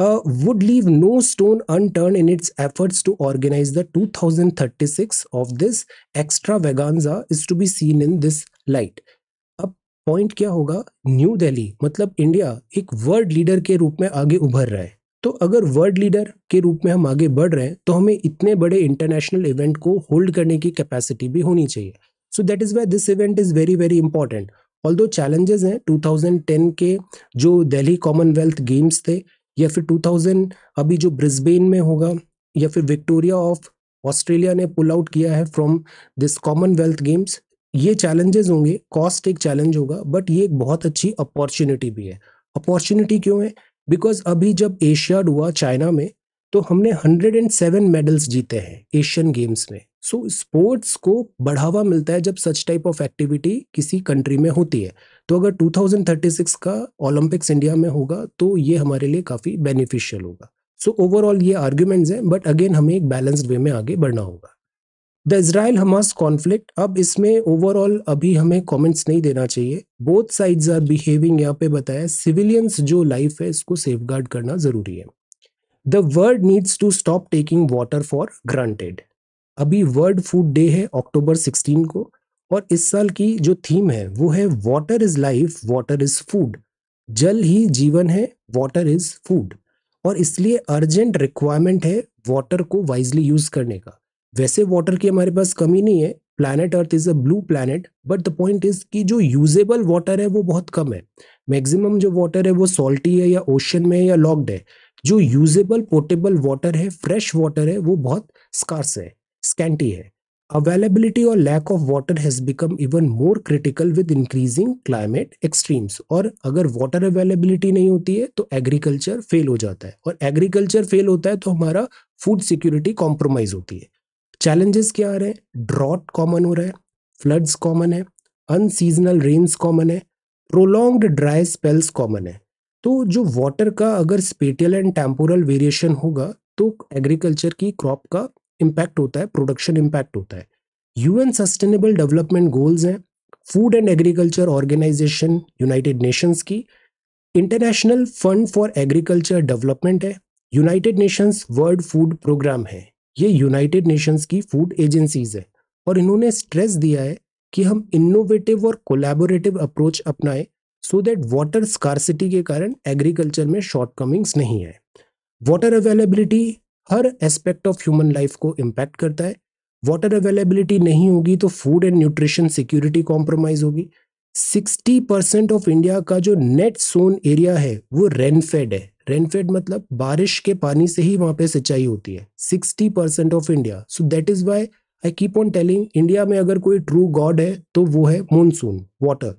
uh, would leave no stone unturned in its efforts to organize the 2036 of this extravaganza is to be seen in this light. अब पॉइंट क्या होगा न्यू दिल्ली मतलब इंडिया एक world leader के रूप में आगे उभर रहा है तो अगर वर्ल्ड लीडर के रूप में हम आगे बढ़ रहे हैं तो हमें इतने बड़े इंटरनेशनल इवेंट को होल्ड करने की कैपेसिटी भी होनी चाहिए so that is why this event is very very important although challenges हैं 2010 के जो दिल्ली कॉमनवेल्थ गेम्स थे या फिर 2000 अभी जो ब्रिस्बेन में होगा या फिर विक्टोरिया ऑफ ऑस्ट्रेलिया ने पुल आउट किया है फ्रॉम दिस कॉमनवेल्थ गेम्स ये चैलेंजेस होंगे कॉस्ट एक चैलेंज होगा बट ये एक बहुत अच्छी अपॉर्चुनिटी भी है अपॉर्चुनिटी क्यों है बिकॉज अभी जब एशियाड हुआ चाइना में तो हमने 107 मेडल्स जीते हैं एशियन गेम्स में सो so, स्पोर्ट्स को बढ़ावा मिलता है जब सच टाइप ऑफ एक्टिविटी किसी कंट्री में होती है तो अगर 2036 का ओलंपिक्स इंडिया में होगा तो ये हमारे लिए काफ़ी बेनिफिशियल होगा सो so, ओवरऑल ये आर्ग्यूमेंट्स हैं बट अगेन हमें एक बैलेंस्ड वे में आगे बढ़ना होगा द इसराइल हमास कॉन्फ्लिक्ट अब इसमें ओवरऑल अभी हमें कमेंट्स नहीं देना चाहिए बोथ साइड्स आर बिहेविंग यहाँ पे बताया सिविलियंस जो लाइफ है इसको सेफ करना जरूरी है the world needs to stop taking water for granted अभी वर्ल्ड फूड डे है अक्टूबर 16 को और इस साल की जो थीम है वो है water is life water is food जल ही जीवन है वाटर इज फूड और इसलिए अर्जेंट रिक्वायरमेंट है वाटर को वाइजली यूज करने का वैसे वाटर की हमारे पास कमी नहीं है planet earth is a blue planet but the point is कि जो यूजेबल वाटर है वो बहुत कम है मैक्सिमम जो वाटर है वो सॉल्टी है या ओशन में है या लॉक्ड है जो यूजेबल पोर्टेबल वाटर है फ्रेश वाटर है वो बहुत स्कार्स है स्कैंटी है अवेलेबिलिटी और lack of water has become even more critical with increasing climate extremes और अगर वाटर अवेलेबिलिटी नहीं होती है तो एग्रीकल्चर फेल हो जाता है और एग्रीकल्चर फेल होता है तो हमारा फूड सिक्योरिटी कॉम्प्रोमाइज होती है चैलेंजेस क्या आ रहे हैं ड्रॉट कॉमन हो रहा है फ्लड्स कॉमन है अनसीजनल रेन्स कॉमन है प्रोलोंग्ड ड्राई स्पेल्स कॉमन है तो जो वाटर का अगर स्पेटियल एंड टेम्पोरल वेरिएशन होगा तो एग्रीकल्चर की क्रॉप का इम्पैक्ट होता है प्रोडक्शन इम्पैक्ट होता है यूएन सस्टेनेबल डेवलपमेंट गोल्स हैं Food and Agriculture Organization United Nations की International Fund for Agriculture Development है United Nations World Food Programme है ये यूनाइटेड नेशंस की फूड एजेंसीज है और इन्होंने स्ट्रेस दिया है कि हम इनोवेटिव और कोलैबोरेटिव अप्रोच अपनाएं सो दैट वाटर स्कारसिटी के कारण एग्रीकल्चर में शॉर्टकमिंग्स नहीं है वाटर अवेलेबिलिटी हर एस्पेक्ट ऑफ ह्यूमन लाइफ को इम्पैक्ट करता है वाटर अवेलेबिलिटी नहीं होगी तो food and nutrition security compromise होगी 60 परसेंट ऑफ इंडिया का जो नेट सोन एरिया है वो रेनफेड है रेनफेड मतलब बारिश के पानी से ही वहाँ पे सिंचाई होती है 60 percent of India so that is why I keep on telling India में अगर कोई ट्रू गॉड है तो वो है monsoon water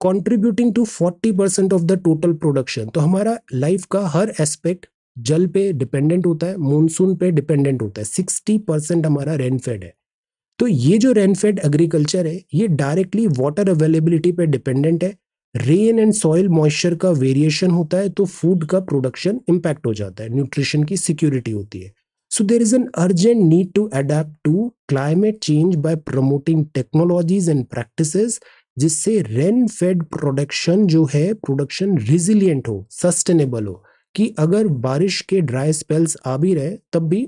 contributing to 40 percent of the total production तो हमारा लाइफ का हर एस्पेक्ट जल पे डिपेंडेंट होता है मानसून पे डिपेंडेंट होता है सिक्सटी परसेंट हमारा रेनफेड है तो ये जो रेनफेड एग्रीकल्चर है ये डायरेक्टली वाटर अवेलेबिलिटी पे डिपेंडेंट है रेन एंड सॉइल मॉइस्चर का वेरिएशन होता है तो फूड का प्रोडक्शन इम्पैक्ट हो जाता है न्यूट्रिशन की सिक्योरिटी होती है so there is an urgent need to adapt to climate change by promoting technologies and practice जिससे रेन फेड प्रोडक्शन जो है प्रोडक्शन रिजिलियंट हो सस्टेनेबल हो कि अगर बारिश के ड्राई स्पेल्स आ भी रहे तब भी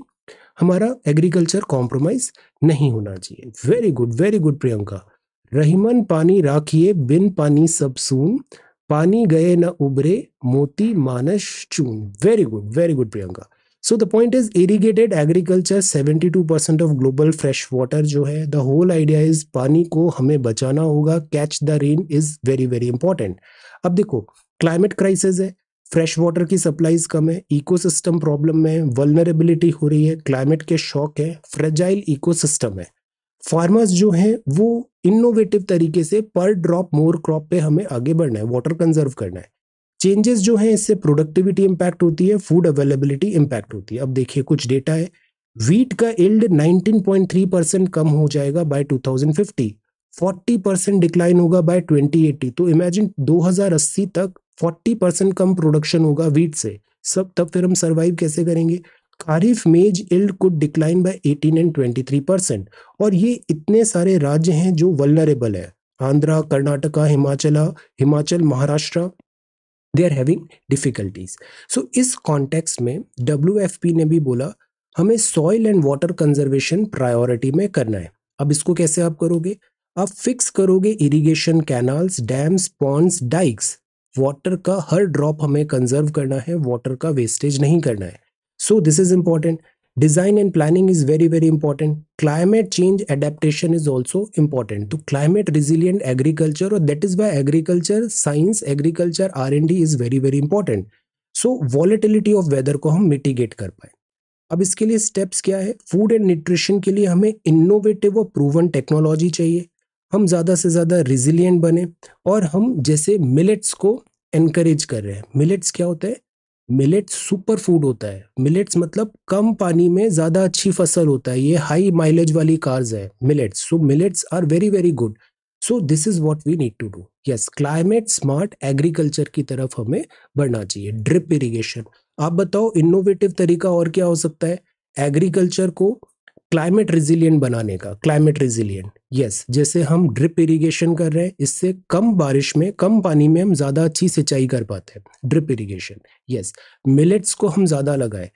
हमारा एग्रीकल्चर कॉम्प्रोमाइज नहीं होना चाहिए very good very good Priyanka रहीमन पानी राखिए बिन पानी सब सुन पानी गए न उबरे मोती मानस चून very good very good Priyanka so the point is irrigated agriculture 72 percent of global fresh water जो है द होल आइडिया इज पानी को हमें बचाना होगा catch the rain is very very important अब देखो क्लाइमेट क्राइसिस है फ्रेश वाटर की सप्लाईज कम है इकोसिस्टम प्रॉब्लम में वलनरेबिलिटी हो रही है क्लाइमेट के शॉक है फ्रेजाइल इकोसिस्टम है फार्मर्स जो हैं वो इनोवेटिव तरीके से पर ड्रॉप मोर क्रॉप पे हमें आगे बढ़ना है वाटर कंजर्व करना है चेंजेस जो हैं इससे प्रोडक्टिविटी इम्पैक्ट होती है फूड अवेलेबिलिटी इम्पैक्ट होती है अब देखिए कुछ डेटा है वीट का इल्ड 19.3 परसेंट कम हो जाएगा बाय 2050 40 परसेंट डिक्लाइन होगा बाय 2080 तो इमेजिन 2080 तक फोर्टी परसेंट कम प्रोडक्शन होगा वीट से सब तब फिर हम सर्वाइव कैसे करेंगे kharif maize yield could decline by 18 and 23 percent और ये इतने सारे राज्य हैं जो वलरेबल है Andhra Karnataka Himachala Himachal Maharashtra they are having difficulties so इस कॉन्टेक्स्ट में डब्ल्यू ने भी बोला हमें soil and water conservation priority में करना है अब इसको कैसे आप करोगे आप फिक्स करोगे irrigation canals dams ponds dikes water का हर ड्रॉप हमें कंजर्व करना है वाटर का वेस्टेज नहीं करना है so this is important design and planning is very very important climate change adaptation is also important तो क्लाइमेट रिजिलियंट एग्रीकल्चर और that is why agriculture science agriculture R and D is very very important so volatility of weather को हम mitigate कर पाए अब इसके लिए steps क्या है फूड एंड न्यूट्रिशन के लिए हमें इनोवेटिव और प्रूवन टेक्नोलॉजी चाहिए हम ज़्यादा से ज़्यादा रिजिलियंट बने और हम जैसे मिलेट्स को एनकरेज कर रहे हैं मिलेट्स क्या होता है मिलेट्स सुपर फूड होता है मिलेट्स मतलब कम पानी में ज़्यादा अच्छी फसल होता है ये हाई माइलेज वाली कार्स है millets so millets are very very good so this is what we need to do yes climate smart agriculture की तरफ हमें बढ़ना चाहिए ड्रिप इरिगेशन आप बताओ इनोवेटिव तरीका और क्या हो सकता है एग्रीकल्चर को क्लाइमेट रिजिलियंट बनाने का क्लाइमेट रिजिलियंट यस जैसे हम ड्रिप इरिगेशन कर रहे हैं इससे कम बारिश में कम पानी में हम ज़्यादा अच्छी सिंचाई कर पाते हैं ड्रिप इरिगेशन यस मिलेट्स को हम ज़्यादा लगाए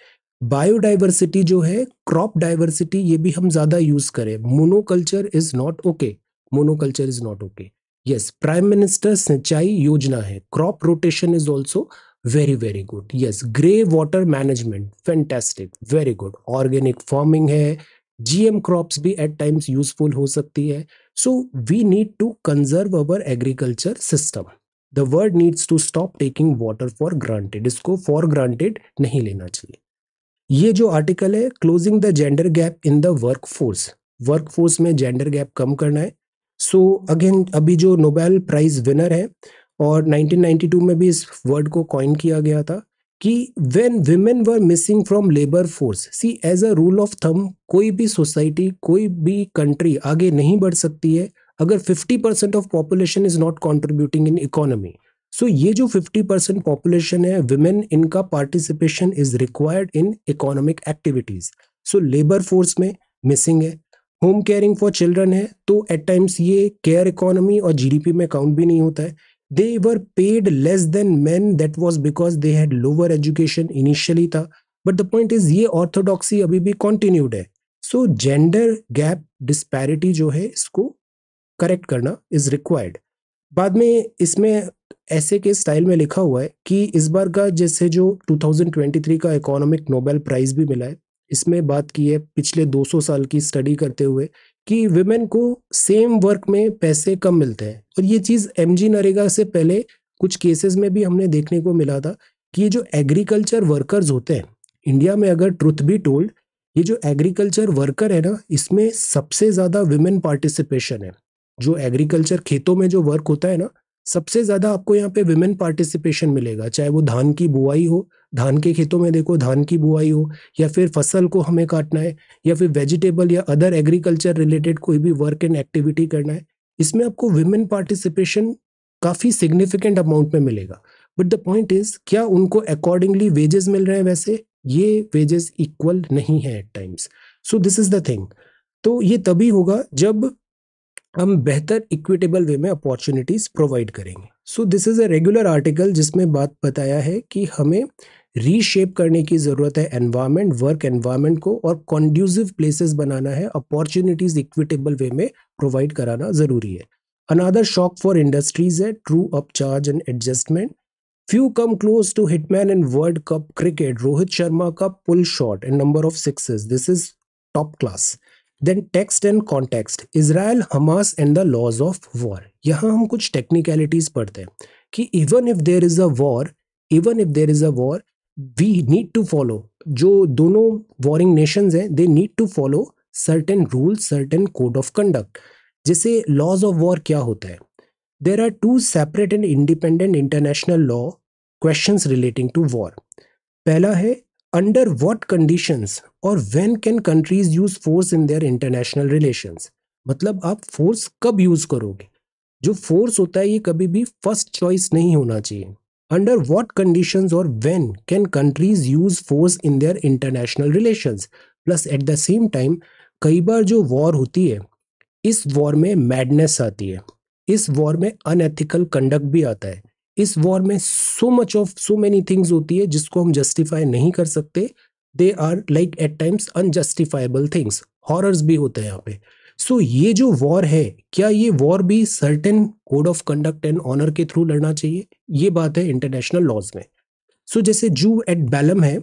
बायोडाइवर्सिटी जो है क्रॉप डाइवर्सिटी ये भी हम ज़्यादा यूज़ करें monoculture is not okay monoculture is not okay yes prime minister सिंचाई योजना है crop rotation is also very very good yes grey water management fantastic very good organic farming है जीएम क्रॉप्स भी एट टाइम्स यूजफुल हो सकती है so we need to conserve our agriculture system the world needs to stop taking water for granted इसको for granted नहीं लेना चाहिए ये जो आर्टिकल है closing the gender gap in the work force work force में जेंडर गैप कम करना है सो so, अगेन अभी जो नोबेल प्राइज विनर है और 1992 में भी इस वर्ड को कॉइन किया गया था कि when women were missing from labour force see as a rule of thumb कोई भी सोसाइटी कोई भी कंट्री आगे नहीं बढ़ सकती है अगर 50 percent of population is not contributing in economy so ये जो 50 परसेंट पॉपुलेशन है वीमेन इनका participation is required in economic activities so labour force में मिसिंग है होम केयरिंग फॉर चिल्ड्रन है तो एट टाइम्स ये केयर इकोनॉमी और जीडीपी में काउंट भी नहीं होता है they were paid less than man that was because they had lower education initially था बट द पॉइंट इज ये ऑर्थोडॉक्सी अभी भी कॉन्टिन्यूड है सो जेंडर गैप डिस्पैरिटी जो है इसको करेक्ट करना इज रिक्वायर्ड बाद में इसमें ऐसे के स्टाइल में लिखा हुआ है कि इस बार का जैसे जो 2023 का इकोनॉमिक नोबेल प्राइज भी मिला है इसमें बात की है पिछले 200 साल की स्टडी करते हुए कि विमेन को सेम वर्क में पैसे कम मिलते हैं और ये चीज़ एम जी नरेगा से पहले कुछ केसेस में भी हमने देखने को मिला था कि ये जो एग्रीकल्चर वर्कर्स होते हैं इंडिया में अगर ट्रुथ भी टोल्ड ये जो एग्रीकल्चर वर्कर है ना इसमें सबसे ज़्यादा वुमेन पार्टिसिपेशन है जो एग्रीकल्चर खेतों में जो वर्क होता है ना सबसे ज़्यादा आपको यहाँ पे वुमेन पार्टिसिपेशन मिलेगा चाहे वो धान की बुआई हो धान के खेतों में देखो धान की बुआई हो या फिर फसल को हमें काटना है या फिर वेजिटेबल या अदर एग्रीकल्चर रिलेटेड कोई भी वर्क एंड एक्टिविटी करना है इसमें आपको विमेन पार्टिसिपेशन काफ़ी सिग्निफिकेंट अमाउंट में मिलेगा बट द पॉइंट इज क्या उनको अकॉर्डिंगली वेजेस मिल रहे हैं वैसे ये वेजेस इक्वल नहीं है at times so this is the thing तो ये तभी होगा जब हम बेहतर इक्विटेबल वे में अपॉर्चुनिटीज प्रोवाइड करेंगे so this is a regular article जिसमें बात बताया है कि हमें रीशेप करने की ज़रूरत है एनवायरमेंट वर्क एनवायरमेंट को और कॉन्ड्यूसिव प्लेसेस बनाना है अपॉर्चुनिटीज़ इक्विटेबल वे में प्रोवाइड कराना ज़रूरी है अनादर शॉक फॉर इंडस्ट्रीज है true up charge and adjustment few come close to hitman in world cup cricket Rohit Sharma का pull shot and number of sixes this is top class then text and context Israel Hamas and the laws of war यहाँ हम कुछ technicalities पढ़ते हैं कि even if there is a war even if there is a war we need to follow जो दोनों warring nations हैं they need to follow certain rules certain code of conduct जैसे लॉज ऑफ वॉर क्या होता है there are two separate and independent international law question relating to war पहला है under what conditions और when can countries use force in their international relations मतलब आप force कब यूज करोगे जो फोर्स होता है ये कभी भी फर्स्ट चॉइस नहीं होना चाहिए अंडर वॉट कंडीशन और when can countries use force in their international relation plus at the same time कई बार जो वॉर होती है इस वॉर में मैडनेस आती है इस वॉर में अनएथिकल कंडक्ट भी आता है इस वॉर में so much of so many things होती है जिसको हम जस्टिफाई नहीं कर सकते they are like at times unjustifiable things horrors भी होते हैं यहाँ पे सो so, ये जो वॉर है क्या ये वॉर भी certain code of conduct and honour के थ्रू लड़ना चाहिए ये बात है इंटरनेशनल लॉज में सो so, जैसे जू एट बैलम है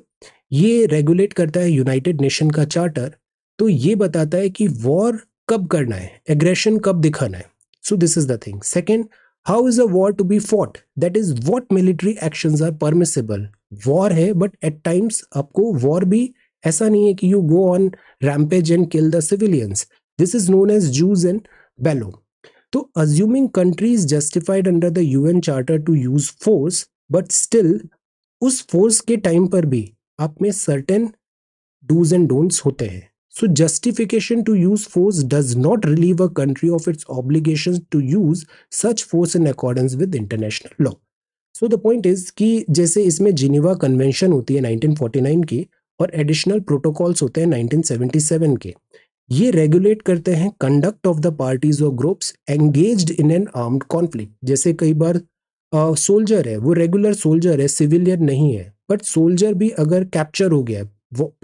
ये रेगुलेट करता है यूनाइटेड नेशन का चार्टर तो ये बताता है कि वॉर कब करना है एग्रेशन कब दिखाना है so this is the thing second how is a war to be fought that is what military action are permissible war है बट एट टाइम्स आपको वॉर भी ऐसा नहीं है कि you go on rampage and kill the civilians this is known as jus and bello तो assuming country justified under the UN charter to use force but still उस force के time पर भी आप में सर्टेन डूज एंड डोंट्स होते हैं so justification to use force does not relieve a country of its obligation to use such force in accordance with international law so the point is कि जैसे इसमें जिनीवा convention होती है 1949 की और additional protocols होते हैं 1977 के ये रेगुलेट करते हैं कंडक्ट ऑफ द पार्टीज और groups engaged in an armed conflict जैसे कई बार सोल्जर uh, है वो रेगुलर सोल्जर है सिविलियन नहीं है बट सोल्जर भी अगर कैप्चर हो गया है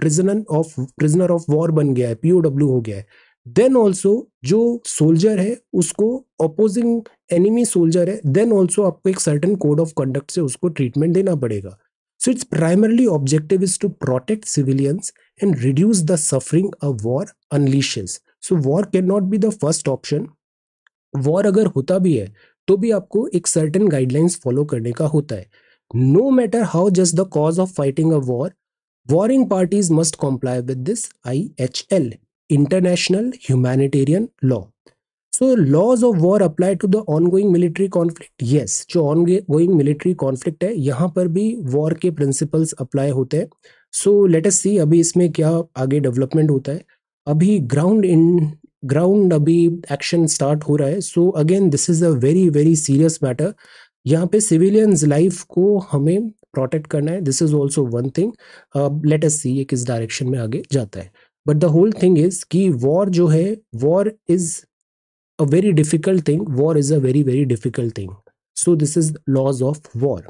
prisoner of prisoner of war बन गया है पीओडब्ल्यू हो गया है देन ऑल्सो जो सोल्जर है उसको अपोजिंग एनिमी सोल्जर है देन ऑल्सो आपको एक सर्टन कोड ऑफ कंडक्ट से उसको ट्रीटमेंट देना पड़ेगा so it's primarily objective is to protect civilians and reduce the suffering a war unleashes so war can not be the first option war अगर होता भी है तो भी आपको एक सर्टेन गाइडलाइंस फॉलो करने का होता है no matter how just the cause of fighting a war warring parties must comply with this I H L international humanitarian law so laws of war apply to the ongoing military conflict yes जो ongoing military conflict है यहाँ पर भी war के principles apply होते हैं सो let us सी अभी इसमें क्या आगे डेवलपमेंट होता है अभी ग्राउंड इन ग्राउंड अभी एक्शन स्टार्ट हो रहा है so again this is a very very serious matter यहाँ पे सिविलियंस लाइफ को हमें प्रोटेक्ट करना है this is also one thing let us see ये किस डायरेक्शन में आगे जाता है but the whole thing is कि वॉर जो है war is a very difficult thing war is a very very difficult thing so this is laws of war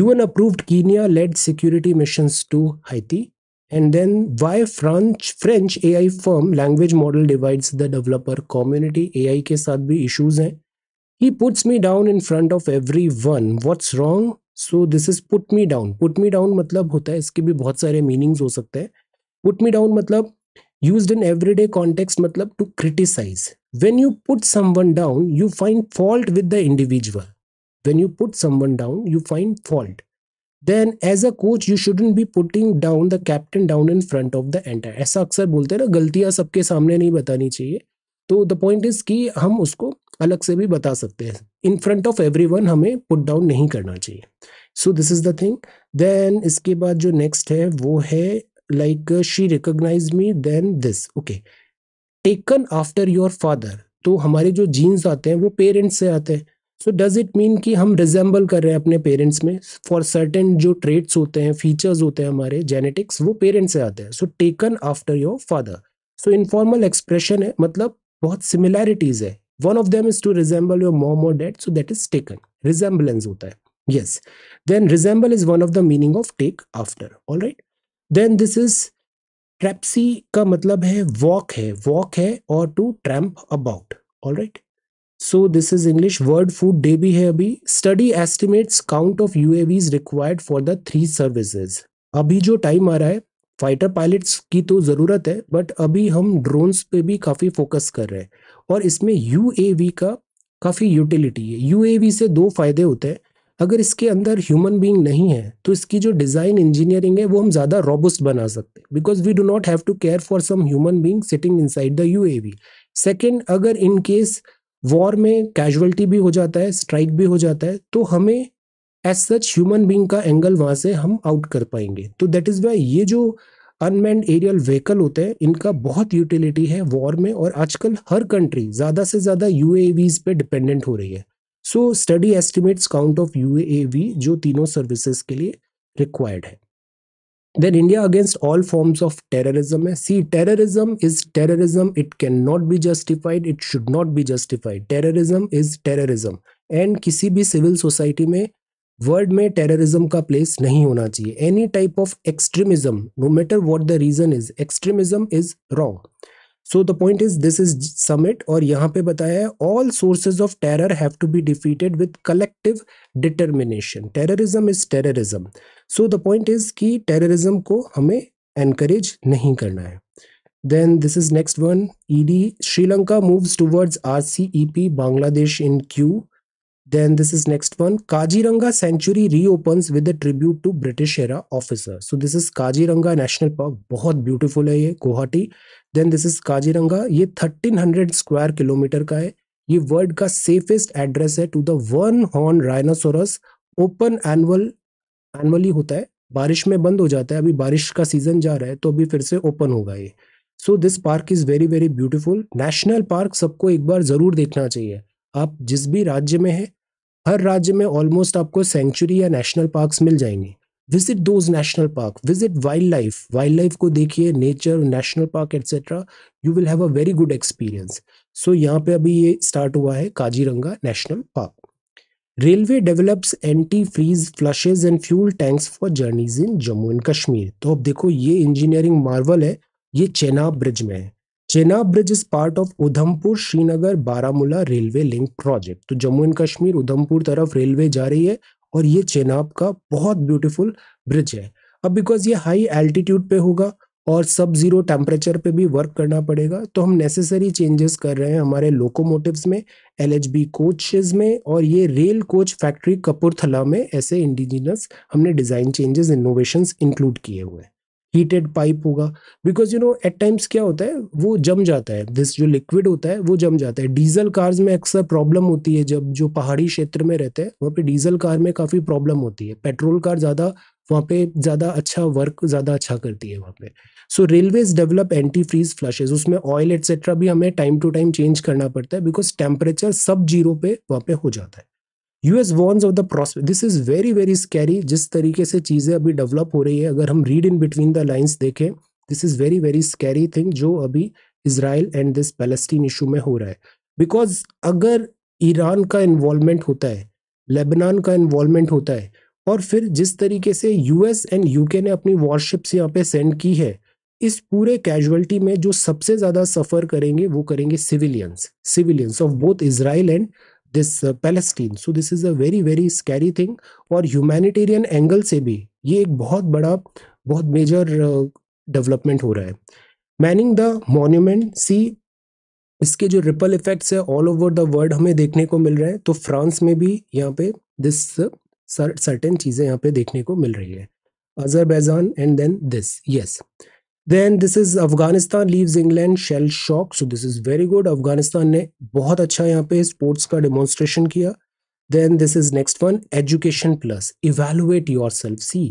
UN approved Kenya led security missions to Haiti. And then why French French AI firm language model divides the developer community AI के साथ भी issues हैं. He puts me down in front of everyone. What's wrong? So this is put me down. Put me down मतलब होता है इसके भी बहुत सारे meanings हो सकते हैं. Put me down मतलब used in everyday context मतलब to criticize. When you put someone down, you find fault with the individual. when you put someone down you find fault then as a coach you shouldn't be putting down the captain down in front of the entire ऐसा अक्सर बोलते हैं ना गलतियाँ सबके सामने नहीं बतानी चाहिए तो द पॉइंट इज कि हम उसको अलग से भी बता सकते हैं in front of every one हमें पुट डाउन नहीं करना चाहिए so this is the thing then इसके बाद जो नेक्स्ट है वो है like she recognise me then this okay taken after your father तो हमारे जो जीन्स आते हैं वो पेरेंट्स से आते हैं सो डज इट मीन कि हम रिजेंबल कर रहे हैं अपने पेरेंट्स में फॉर सर्टेन जो ट्रेट्स होते हैं फीचर्स होते हैं हमारे जेनेटिक्स वो पेरेंट्स से आते हैं so taken after your father so informal expression है मतलब बहुत सिमिलैरिटीज है one of them is to resemble your mom और dad so that is taken resemblance होता है yes then resemble is one of the meaning of take after all right then this is traipse का मतलब है walk है walk है और to tramp about all right so this is English word food day भी है अभी study estimates count of U required for the three services अभी जो टाइम आ रहा है फाइटर पायलट्स की तो ज़रूरत है बट अभी हम ड्रोन्स पे भी काफ़ी फोकस कर रहे हैं और इसमें यू का काफ़ी यूटिलिटी है यू से दो फायदे होते हैं अगर इसके अंदर ह्यूमन बीइंग नहीं है तो इसकी जो डिज़ाइन इंजीनियरिंग है वो हम ज़्यादा रॉबस्ट बना सकते हैं because we do not have to care for some human being sitting inside the U second अगर इन केस वॉर में कैजुअलिटी भी हो जाता है स्ट्राइक भी हो जाता है तो हमें एज सच ह्यूमन बींग का एंगल वहाँ से हम आउट कर पाएंगे तो दैट इज़ वाई ये जो अनमैंड एरियल व्हीकल होते हैं इनका बहुत यूटिलिटी है वॉर में और आजकल हर कंट्री ज़्यादा से ज़्यादा यू पे डिपेंडेंट हो रही है so study estimates count of U जो तीनों सर्विसेज के लिए रिक्वायर्ड है then india against all forms of terrorism see terrorism is terrorism it cannot be justified it should not be justified terrorism is terrorism and kisi bhi civil society world mein terrorism ka place nahi hona chahiye any type of extremism no matter what the reason is extremism is wrong so the point is this is summit aur yahan pe bataya hai all sources of terror have to be defeated with collective determination terrorism is terrorism so the point is कि terrorism को हमें encourage नहीं करना है then this is next one ED Sri Lanka move towards R C P Bangladesh in queue then this is next one Kaziranga century reopen with tribute to British era officer so this is Kaziranga national park बहुत beautiful है ये Guwahati then this is Kaziranga ये thirteen hundred square kilometre का है ये world का safest address है to the one horn rhinoceros open annual annually होता है बारिश में बंद हो जाता है अभी बारिश का सीजन जा रहा है तो अभी फिर से ओपन होगा ये so this park is very very beautiful national park सबको एक बार ज़रूर देखना चाहिए आप जिस भी राज्य में है हर राज्य में ऑलमोस्ट आपको सेंचुरी या नेशनल पार्क मिल जाएंगे visit those national park visit wild life wild life को देखिए nature national park etcetera you will have a very good experience so यहाँ पे अभी ये स्टार्ट हुआ है Kaziranga national park railway develops anti freeze flushes and fuel tanks for journeys in Jammu and Kashmir तो अब देखो ये इंजीनियरिंग मार्वल है ये चेनाब ब्रिज में है Chenab bridge is part of Udhampur Srinagar Baramulla railway link project तो जम्मू एंड कश्मीर उधमपुर तरफ रेलवे जा रही है और ये चेनाब का बहुत ब्यूटीफुल ब्रिज है अब बिकॉज ये हाई एल्टीट्यूड पे होगा और सब ज़ीरो टेम्परेचर पे भी वर्क करना पड़ेगा तो हम नेसेसरी चेंजेस कर रहे हैं हमारे लोकोमोटिव्स में एल कोचेज में और ये रेल कोच फैक्ट्री कपूरथला में ऐसे इंडिजिनस हमने डिज़ाइन चेंजेस इनोवेशंस इंक्लूड किए हुए हैं हीटेड पाइप होगा because you know at times क्या होता है वो जम जाता है दिस जो लिक्विड होता है वो जम जाता है डीजल कार्स में अक्सर प्रॉब्लम होती है जब जो पहाड़ी क्षेत्र में रहते हैं वहाँ पे डीजल कार में काफ़ी प्रॉब्लम होती है पेट्रोल कार ज़्यादा वहाँ पे ज़्यादा अच्छा वर्क ज़्यादा अच्छा करती है वहाँ पे so railways develop anti freeze flushes उसमें ऑयल एट्सेट्रा भी हमें टाइम टू टाइम चेंज करना पड़ता है बिकॉज टेम्परेचर सब जीरो पे वहाँ पे हो जाता है US warns of the prospect this is very very scary जिस तरीके से चीज़ें अभी डेवलप हो रही है अगर हम read in between the lines देखें this is very very scary thing जो अभी Israel and this Palestine issue में हो रहा है बिकॉज अगर ईरान का इन्वॉल्वमेंट होता है लेबनान का इन्वॉल्वमेंट होता है और फिर जिस तरीके से यूएस एंड यूके ने अपनी वॉरशिप्स यहाँ पे सेंड की है इस पूरे कैजुअलिटी में जो सबसे ज्यादा सफर करेंगे वो करेंगे civilians civilians of both Israel and this Palestine so this is a very very scary thing और ह्यूमैनिटेरियन एंगल से भी ये एक बहुत बड़ा बहुत मेजर डेवलपमेंट uh, हो रहा है मैनिंग द मोन्यूमेंट सी इसके जो रिपल इफेक्ट्स है ऑल ओवर द वर्ल्ड हमें देखने को मिल रहे हैं तो फ्रांस में भी यहाँ पे दिस सर्टेन चीज़ें यहाँ पे देखने को मिल रही है Azerbaijan and then this yes then this is Afghanistan leaves England shell shock so this is very good Afghanistan ने बहुत अच्छा यहाँ पे स्पोर्ट्स का डेमोन्स्ट्रेशन किया then this is next one education plus evaluate yourself see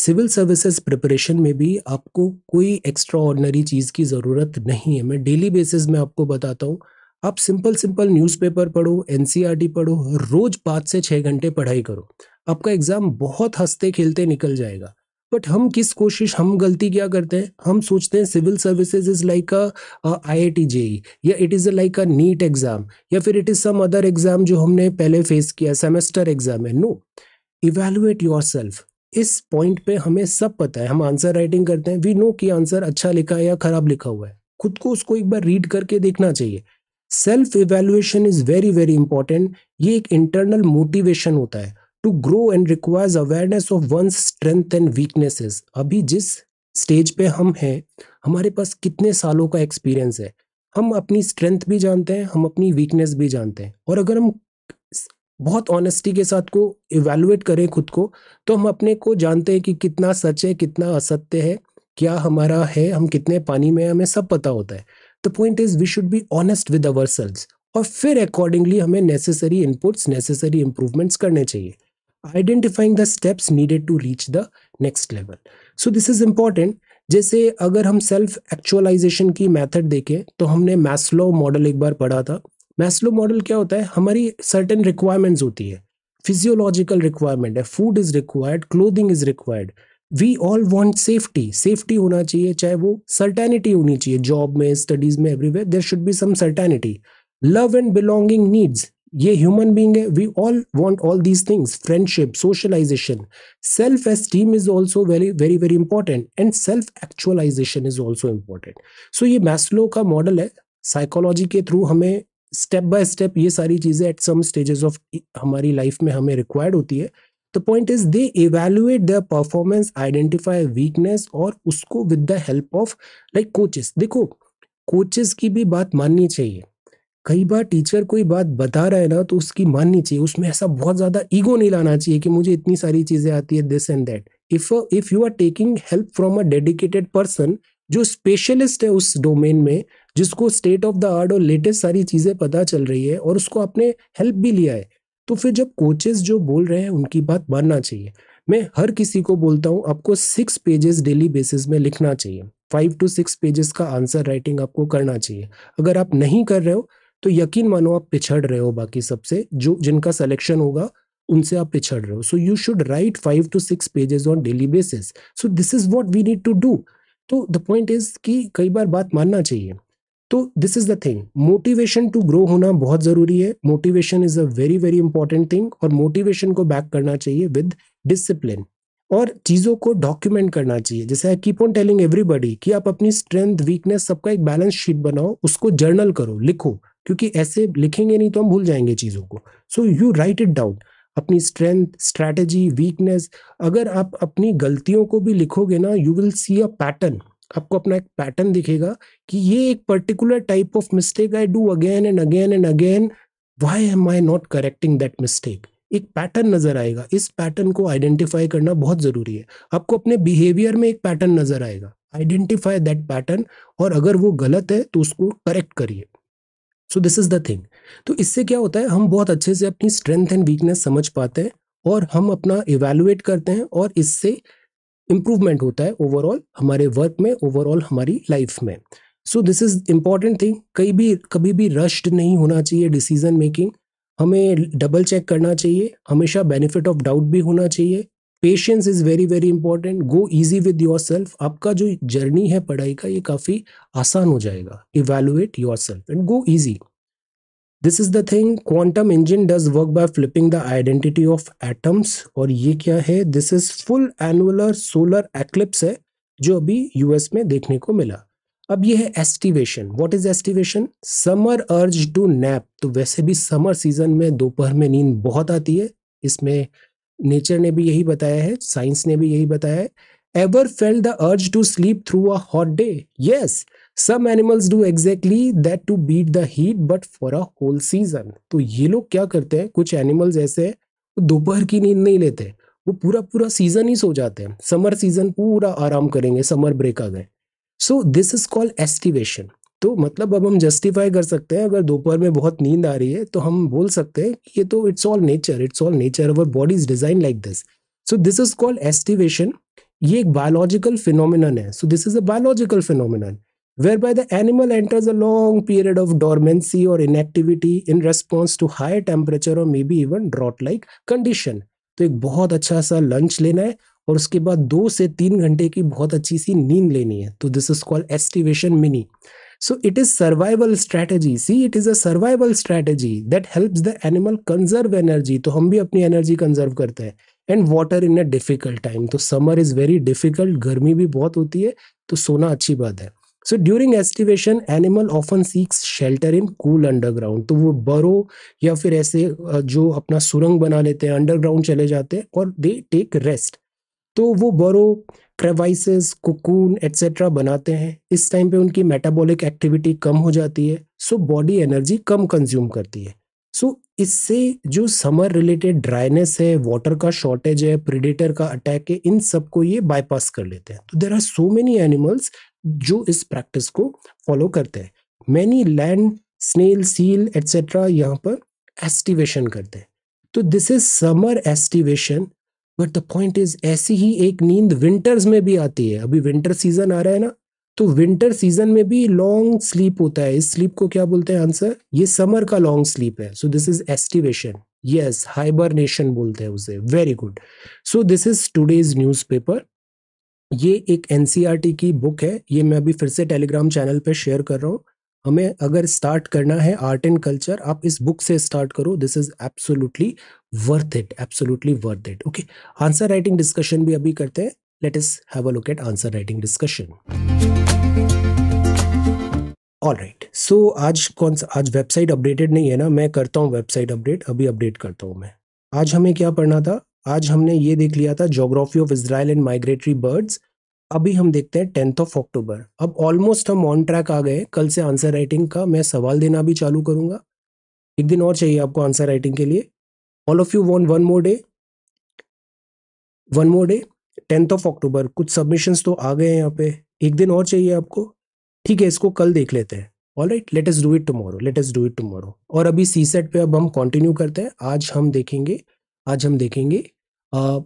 civil services preparation में भी आपको कोई एक्स्ट्रा ऑर्डनरी चीज़ की ज़रूरत नहीं है मैं डेली बेसिस में आपको बताता हूँ आप सिंपल सिंपल न्यूज़पेपर पढ़ो एनसीईआरटी e पढ़ो रोज़ पाँच से छः घंटे पढ़ाई करो आपका एग्ज़ाम बहुत हंसते खेलते निकल जाएगा बट हम किस कोशिश हम गलती क्या करते हैं हम सोचते हैं civil services is like a I I T JEE या it is a like a NEET exam या फिर it is some other exam जो हमने पहले फेस किया सेमेस्टर एग्जाम है नो इवेलुएट योर सेल्फ इस पॉइंट पे हमें सब पता है हम आंसर राइटिंग करते हैं वी नो कि आंसर अच्छा लिखा है या खराब लिखा हुआ है खुद को उसको एक बार रीड करके देखना चाहिए self evaluation is very very important ये एक इंटरनल मोटिवेशन होता है to grow and requires awareness of one strength and weaknesses अभी जिस स्टेज पे हम हैं हमारे पास कितने सालों का एक्सपीरियंस है हम अपनी स्ट्रेंथ भी जानते हैं हम अपनी वीकनेस भी जानते हैं और अगर हम बहुत ऑनेस्टी के साथ को इवेलुएट करें खुद को तो हम अपने को जानते हैं कि कितना सच है कितना असत्य है क्या हमारा है हम कितने पानी में हमें सब पता होता है the point is we should be honest with our और फिर अकॉर्डिंगली हमें नेसेसरी इनपुट्स नेसेसरी इम्प्रूवमेंट्स करने चाहिए identifying the steps needed to reach the next level so this is important जैसे अगर हम सेल्फ एक्चुअलाइजेशन की मेथड देखें तो हमने मैस्लो मॉडल एक बार पढ़ा था मैस्लो मॉडल क्या होता है हमारी सर्टेन रिक्वायरमेंट्स होती है फिजियोलॉजिकल रिक्वायरमेंट है food is required clothing is required we all want safety safety होना चाहिए चाहे वो सर्टेनिटी होनी चाहिए जॉब में स्टडीज में everywhere there should be some certainty love and belonging needs ये ह्यूमन बींग है we all want all these things friendship socialisation self esteem is also very very very important and self actualisation is also important so ये Maslow का model है psychology के through हमें step by step ये सारी चीज़ें at some stages of हमारी life में हमें रिक्वायर्ड होती है the point is they evaluate the performance identify weakness और उसको with the help of like coaches देखो कोचेस की भी बात माननी चाहिए कई बार टीचर कोई बात बता रहा है ना तो उसकी माननी चाहिए उसमें ऐसा बहुत ज़्यादा ईगो नहीं लाना चाहिए कि मुझे इतनी सारी चीज़ें आती है this and that if if you are taking help from a dedicated person जो स्पेशलिस्ट है उस डोमेन में जिसको स्टेट ऑफ द आर्ट और लेटेस्ट सारी चीज़ें पता चल रही है और उसको आपने हेल्प भी लिया है तो फिर जब कोचेस जो बोल रहे हैं उनकी बात मानना चाहिए मैं हर किसी को बोलता हूँ आपको सिक्स पेजेस डेली बेसिस में लिखना चाहिए फाइव टू सिक्स पेजेस का आंसर राइटिंग आपको करना चाहिए अगर आप नहीं कर रहे हो तो यकीन मानो आप पिछड़ रहे हो बाकी सबसे जो जिनका सिलेक्शन होगा उनसे आप पिछड़ रहे हो so you should write five to six pages on daily basis so this is what we need to do तो द पॉइंट इज कि कई बार बात मानना चाहिए तो this is the thing motivation to grow होना बहुत जरूरी है motivation is a very very important thing और मोटिवेशन को बैक करना चाहिए विद डिसिप्लिन और चीज़ों को डॉक्यूमेंट करना चाहिए जैसे I keep on telling everybody कि आप अपनी स्ट्रेंथ वीकनेस सबका एक बैलेंस शीट बनाओ उसको जर्नल करो लिखो क्योंकि ऐसे लिखेंगे नहीं तो हम भूल जाएंगे चीज़ों को so you write it down अपनी स्ट्रेंथ स्ट्रैटेजी वीकनेस अगर आप अपनी गलतियों को भी लिखोगे ना you will see a pattern आपको अपना एक पैटर्न दिखेगा कि ये एक particular type of mistake I do again and again and again why am I not correcting that mistake एक पैटर्न नजर आएगा इस पैटर्न को आइडेंटिफाई करना बहुत जरूरी है आपको अपने बिहेवियर में एक पैटर्न नजर आएगा आइडेंटिफाई दैट पैटर्न और अगर वो गलत है तो उसको करेक्ट करिए so this is the thing तो इससे क्या होता है हम बहुत अच्छे से अपनी स्ट्रेंथ एंड वीकनेस समझ पाते हैं और हम अपना इवेलुएट करते हैं और इससे इम्प्रूवमेंट होता है ओवरऑल हमारे वर्क में ओवरऑल हमारी लाइफ में so this is important thing कहीं भी कभी भी रश्ड नहीं होना चाहिए डिसीजन मेकिंग हमें डबल चेक करना चाहिए हमेशा बेनिफिट ऑफ डाउट भी होना चाहिए patience is very very important go easy with yourself आपका जो जर्नी है पढ़ाई का ये काफ़ी आसान हो जाएगा evaluate yourself and go easy this is the thing quantum engine does work by flipping the identity of atoms और ये क्या है this is full annular solar eclipse है जो अभी यूएस में देखने को मिला अब ये है aestivation what is aestivation summer urge to nap तो वैसे भी समर सीजन में दोपहर में नींद बहुत आती है इसमें नेचर ने भी यही बताया है साइंस ने भी यही बताया है ever felt the urge to sleep through a hot day yes some animals do exactly that to beat the heat but for a whole season तो ये लोग क्या करते हैं कुछ एनिमल्स ऐसे हैं दोपहर की नींद नहीं लेते वो पूरा पूरा सीजन ही सो जाते हैं समर सीजन पूरा आराम करेंगे समर ब्रेक आ गए so this is called aestivation तो मतलब अब हम जस्टिफाई कर सकते हैं अगर दोपहर में बहुत नींद आ रही है तो हम बोल सकते हैं कि ये तो it's all nature it's all nature our body is design like this so this is called aestivation ये एक बायोलॉजिकल फिनोमिनन है so this is a biological phenomenon whereby the animal enters a long period of of और inactivity in response to high temperature और maybe even drought like condition तो एक बहुत अच्छा सा लंच लेना है और उसके बाद दो से तीन घंटे की बहुत अच्छी सी नींद लेनी है तो this is called aestivation mini So it is survival strategy. See, it is a survival strategy that helps the animal conserve energy. तो हम भी अपनी एनर्जी कंजर्व करते हैं and water in a difficult time तो समर इज वेरी डिफिकल्ट गर्मी भी बहुत होती है तो सोना अच्छी बात है so during aestivation animal often seeks shelter in cool underground तो वो बरो या फिर ऐसे जो अपना सुरंग बना लेते हैं अंडरग्राउंड चले जाते हैं और दे टेक रेस्ट तो वो बरो क्रेवाइसिस कुकून एट्सेट्रा बनाते हैं इस टाइम पे उनकी मेटाबॉलिक एक्टिविटी कम हो जाती है सो बॉडी एनर्जी कम कंज्यूम करती है सो इससे जो समर रिलेटेड ड्राइनेस है वाटर का शॉर्टेज है प्रिडेटर का अटैक है इन सब को ये बाईपास कर लेते हैं तो there are so many animals जो इस प्रैक्टिस को फॉलो करते हैं many land snail seal etcetera यहाँ पर एस्टिवेशन करते हैं तो this is summer aestivation but the point is ऐसी ही एक नींद विंटर्स में भी आती है अभी विंटर सीजन आ रहा है ना तो विंटर सीजन में भी लॉन्ग स्लीप होता है इस स्लीप को क्या बोलते हैं आंसर ये समर का लॉन्ग स्लीप है so this is aestivation yes hibernation बोलते हैं उसे very good so this is today's newspaper ये एक एनसीआरटी e की बुक है ये मैं अभी फिर से टेलीग्राम चैनल पर शेयर कर रहा हूँ हमें अगर स्टार्ट करना है आर्ट एंड कल्चर आप इस बुक से स्टार्ट करो this is absolutely worth it absolutely worth it okay answer writing discussion भी अभी करते हैं let's have a look at answer writing discussion all right so आज कौन सा आज वेबसाइट अपडेटेड नहीं है ना मैं करता हूँ वेबसाइट अपडेट अभी अपडेट करता हूँ मैं आज हमें क्या पढ़ना था आज हमने ये देख लिया था geography of Israel and migratory birds अभी हम देखते हैं टेंथ ऑफ अक्टूबर अब ऑलमोस्ट हम ऑन ट्रैक आ गए कल से आंसर राइटिंग का मैं सवाल देना भी चालू करूंगा एक दिन और चाहिए आपको आंसर राइटिंग के लिए all of you want one more day one more day tenth of October कुछ सबमिशंस तो आ गए हैं यहाँ पे एक दिन और चाहिए आपको ठीक है इसको कल देख लेते हैं all right let's do it tomorrow let's do it tomorrow और अभी सी सेट पे अब हम कंटिन्यू करते हैं आज हम देखेंगे आज हम देखेंगे आ,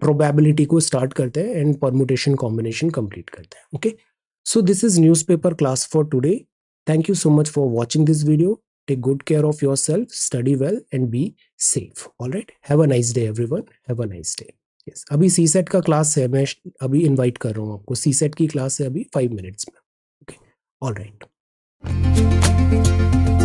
प्रोबेबिलिटी को स्टार्ट करते हैं एंड परमुटेशन कॉम्बिनेशन कंप्लीट करते हैं okay so this is newspaper class for today thank you so much for watching this video take good care of yourself study well and be safe all right have a nice day everyone have a nice day yes अभी सी set का class है मैं अभी invite कर रहा हूँ आपको सी set की क्लास है अभी फाइव मिनट्स में ओके ऑल राइट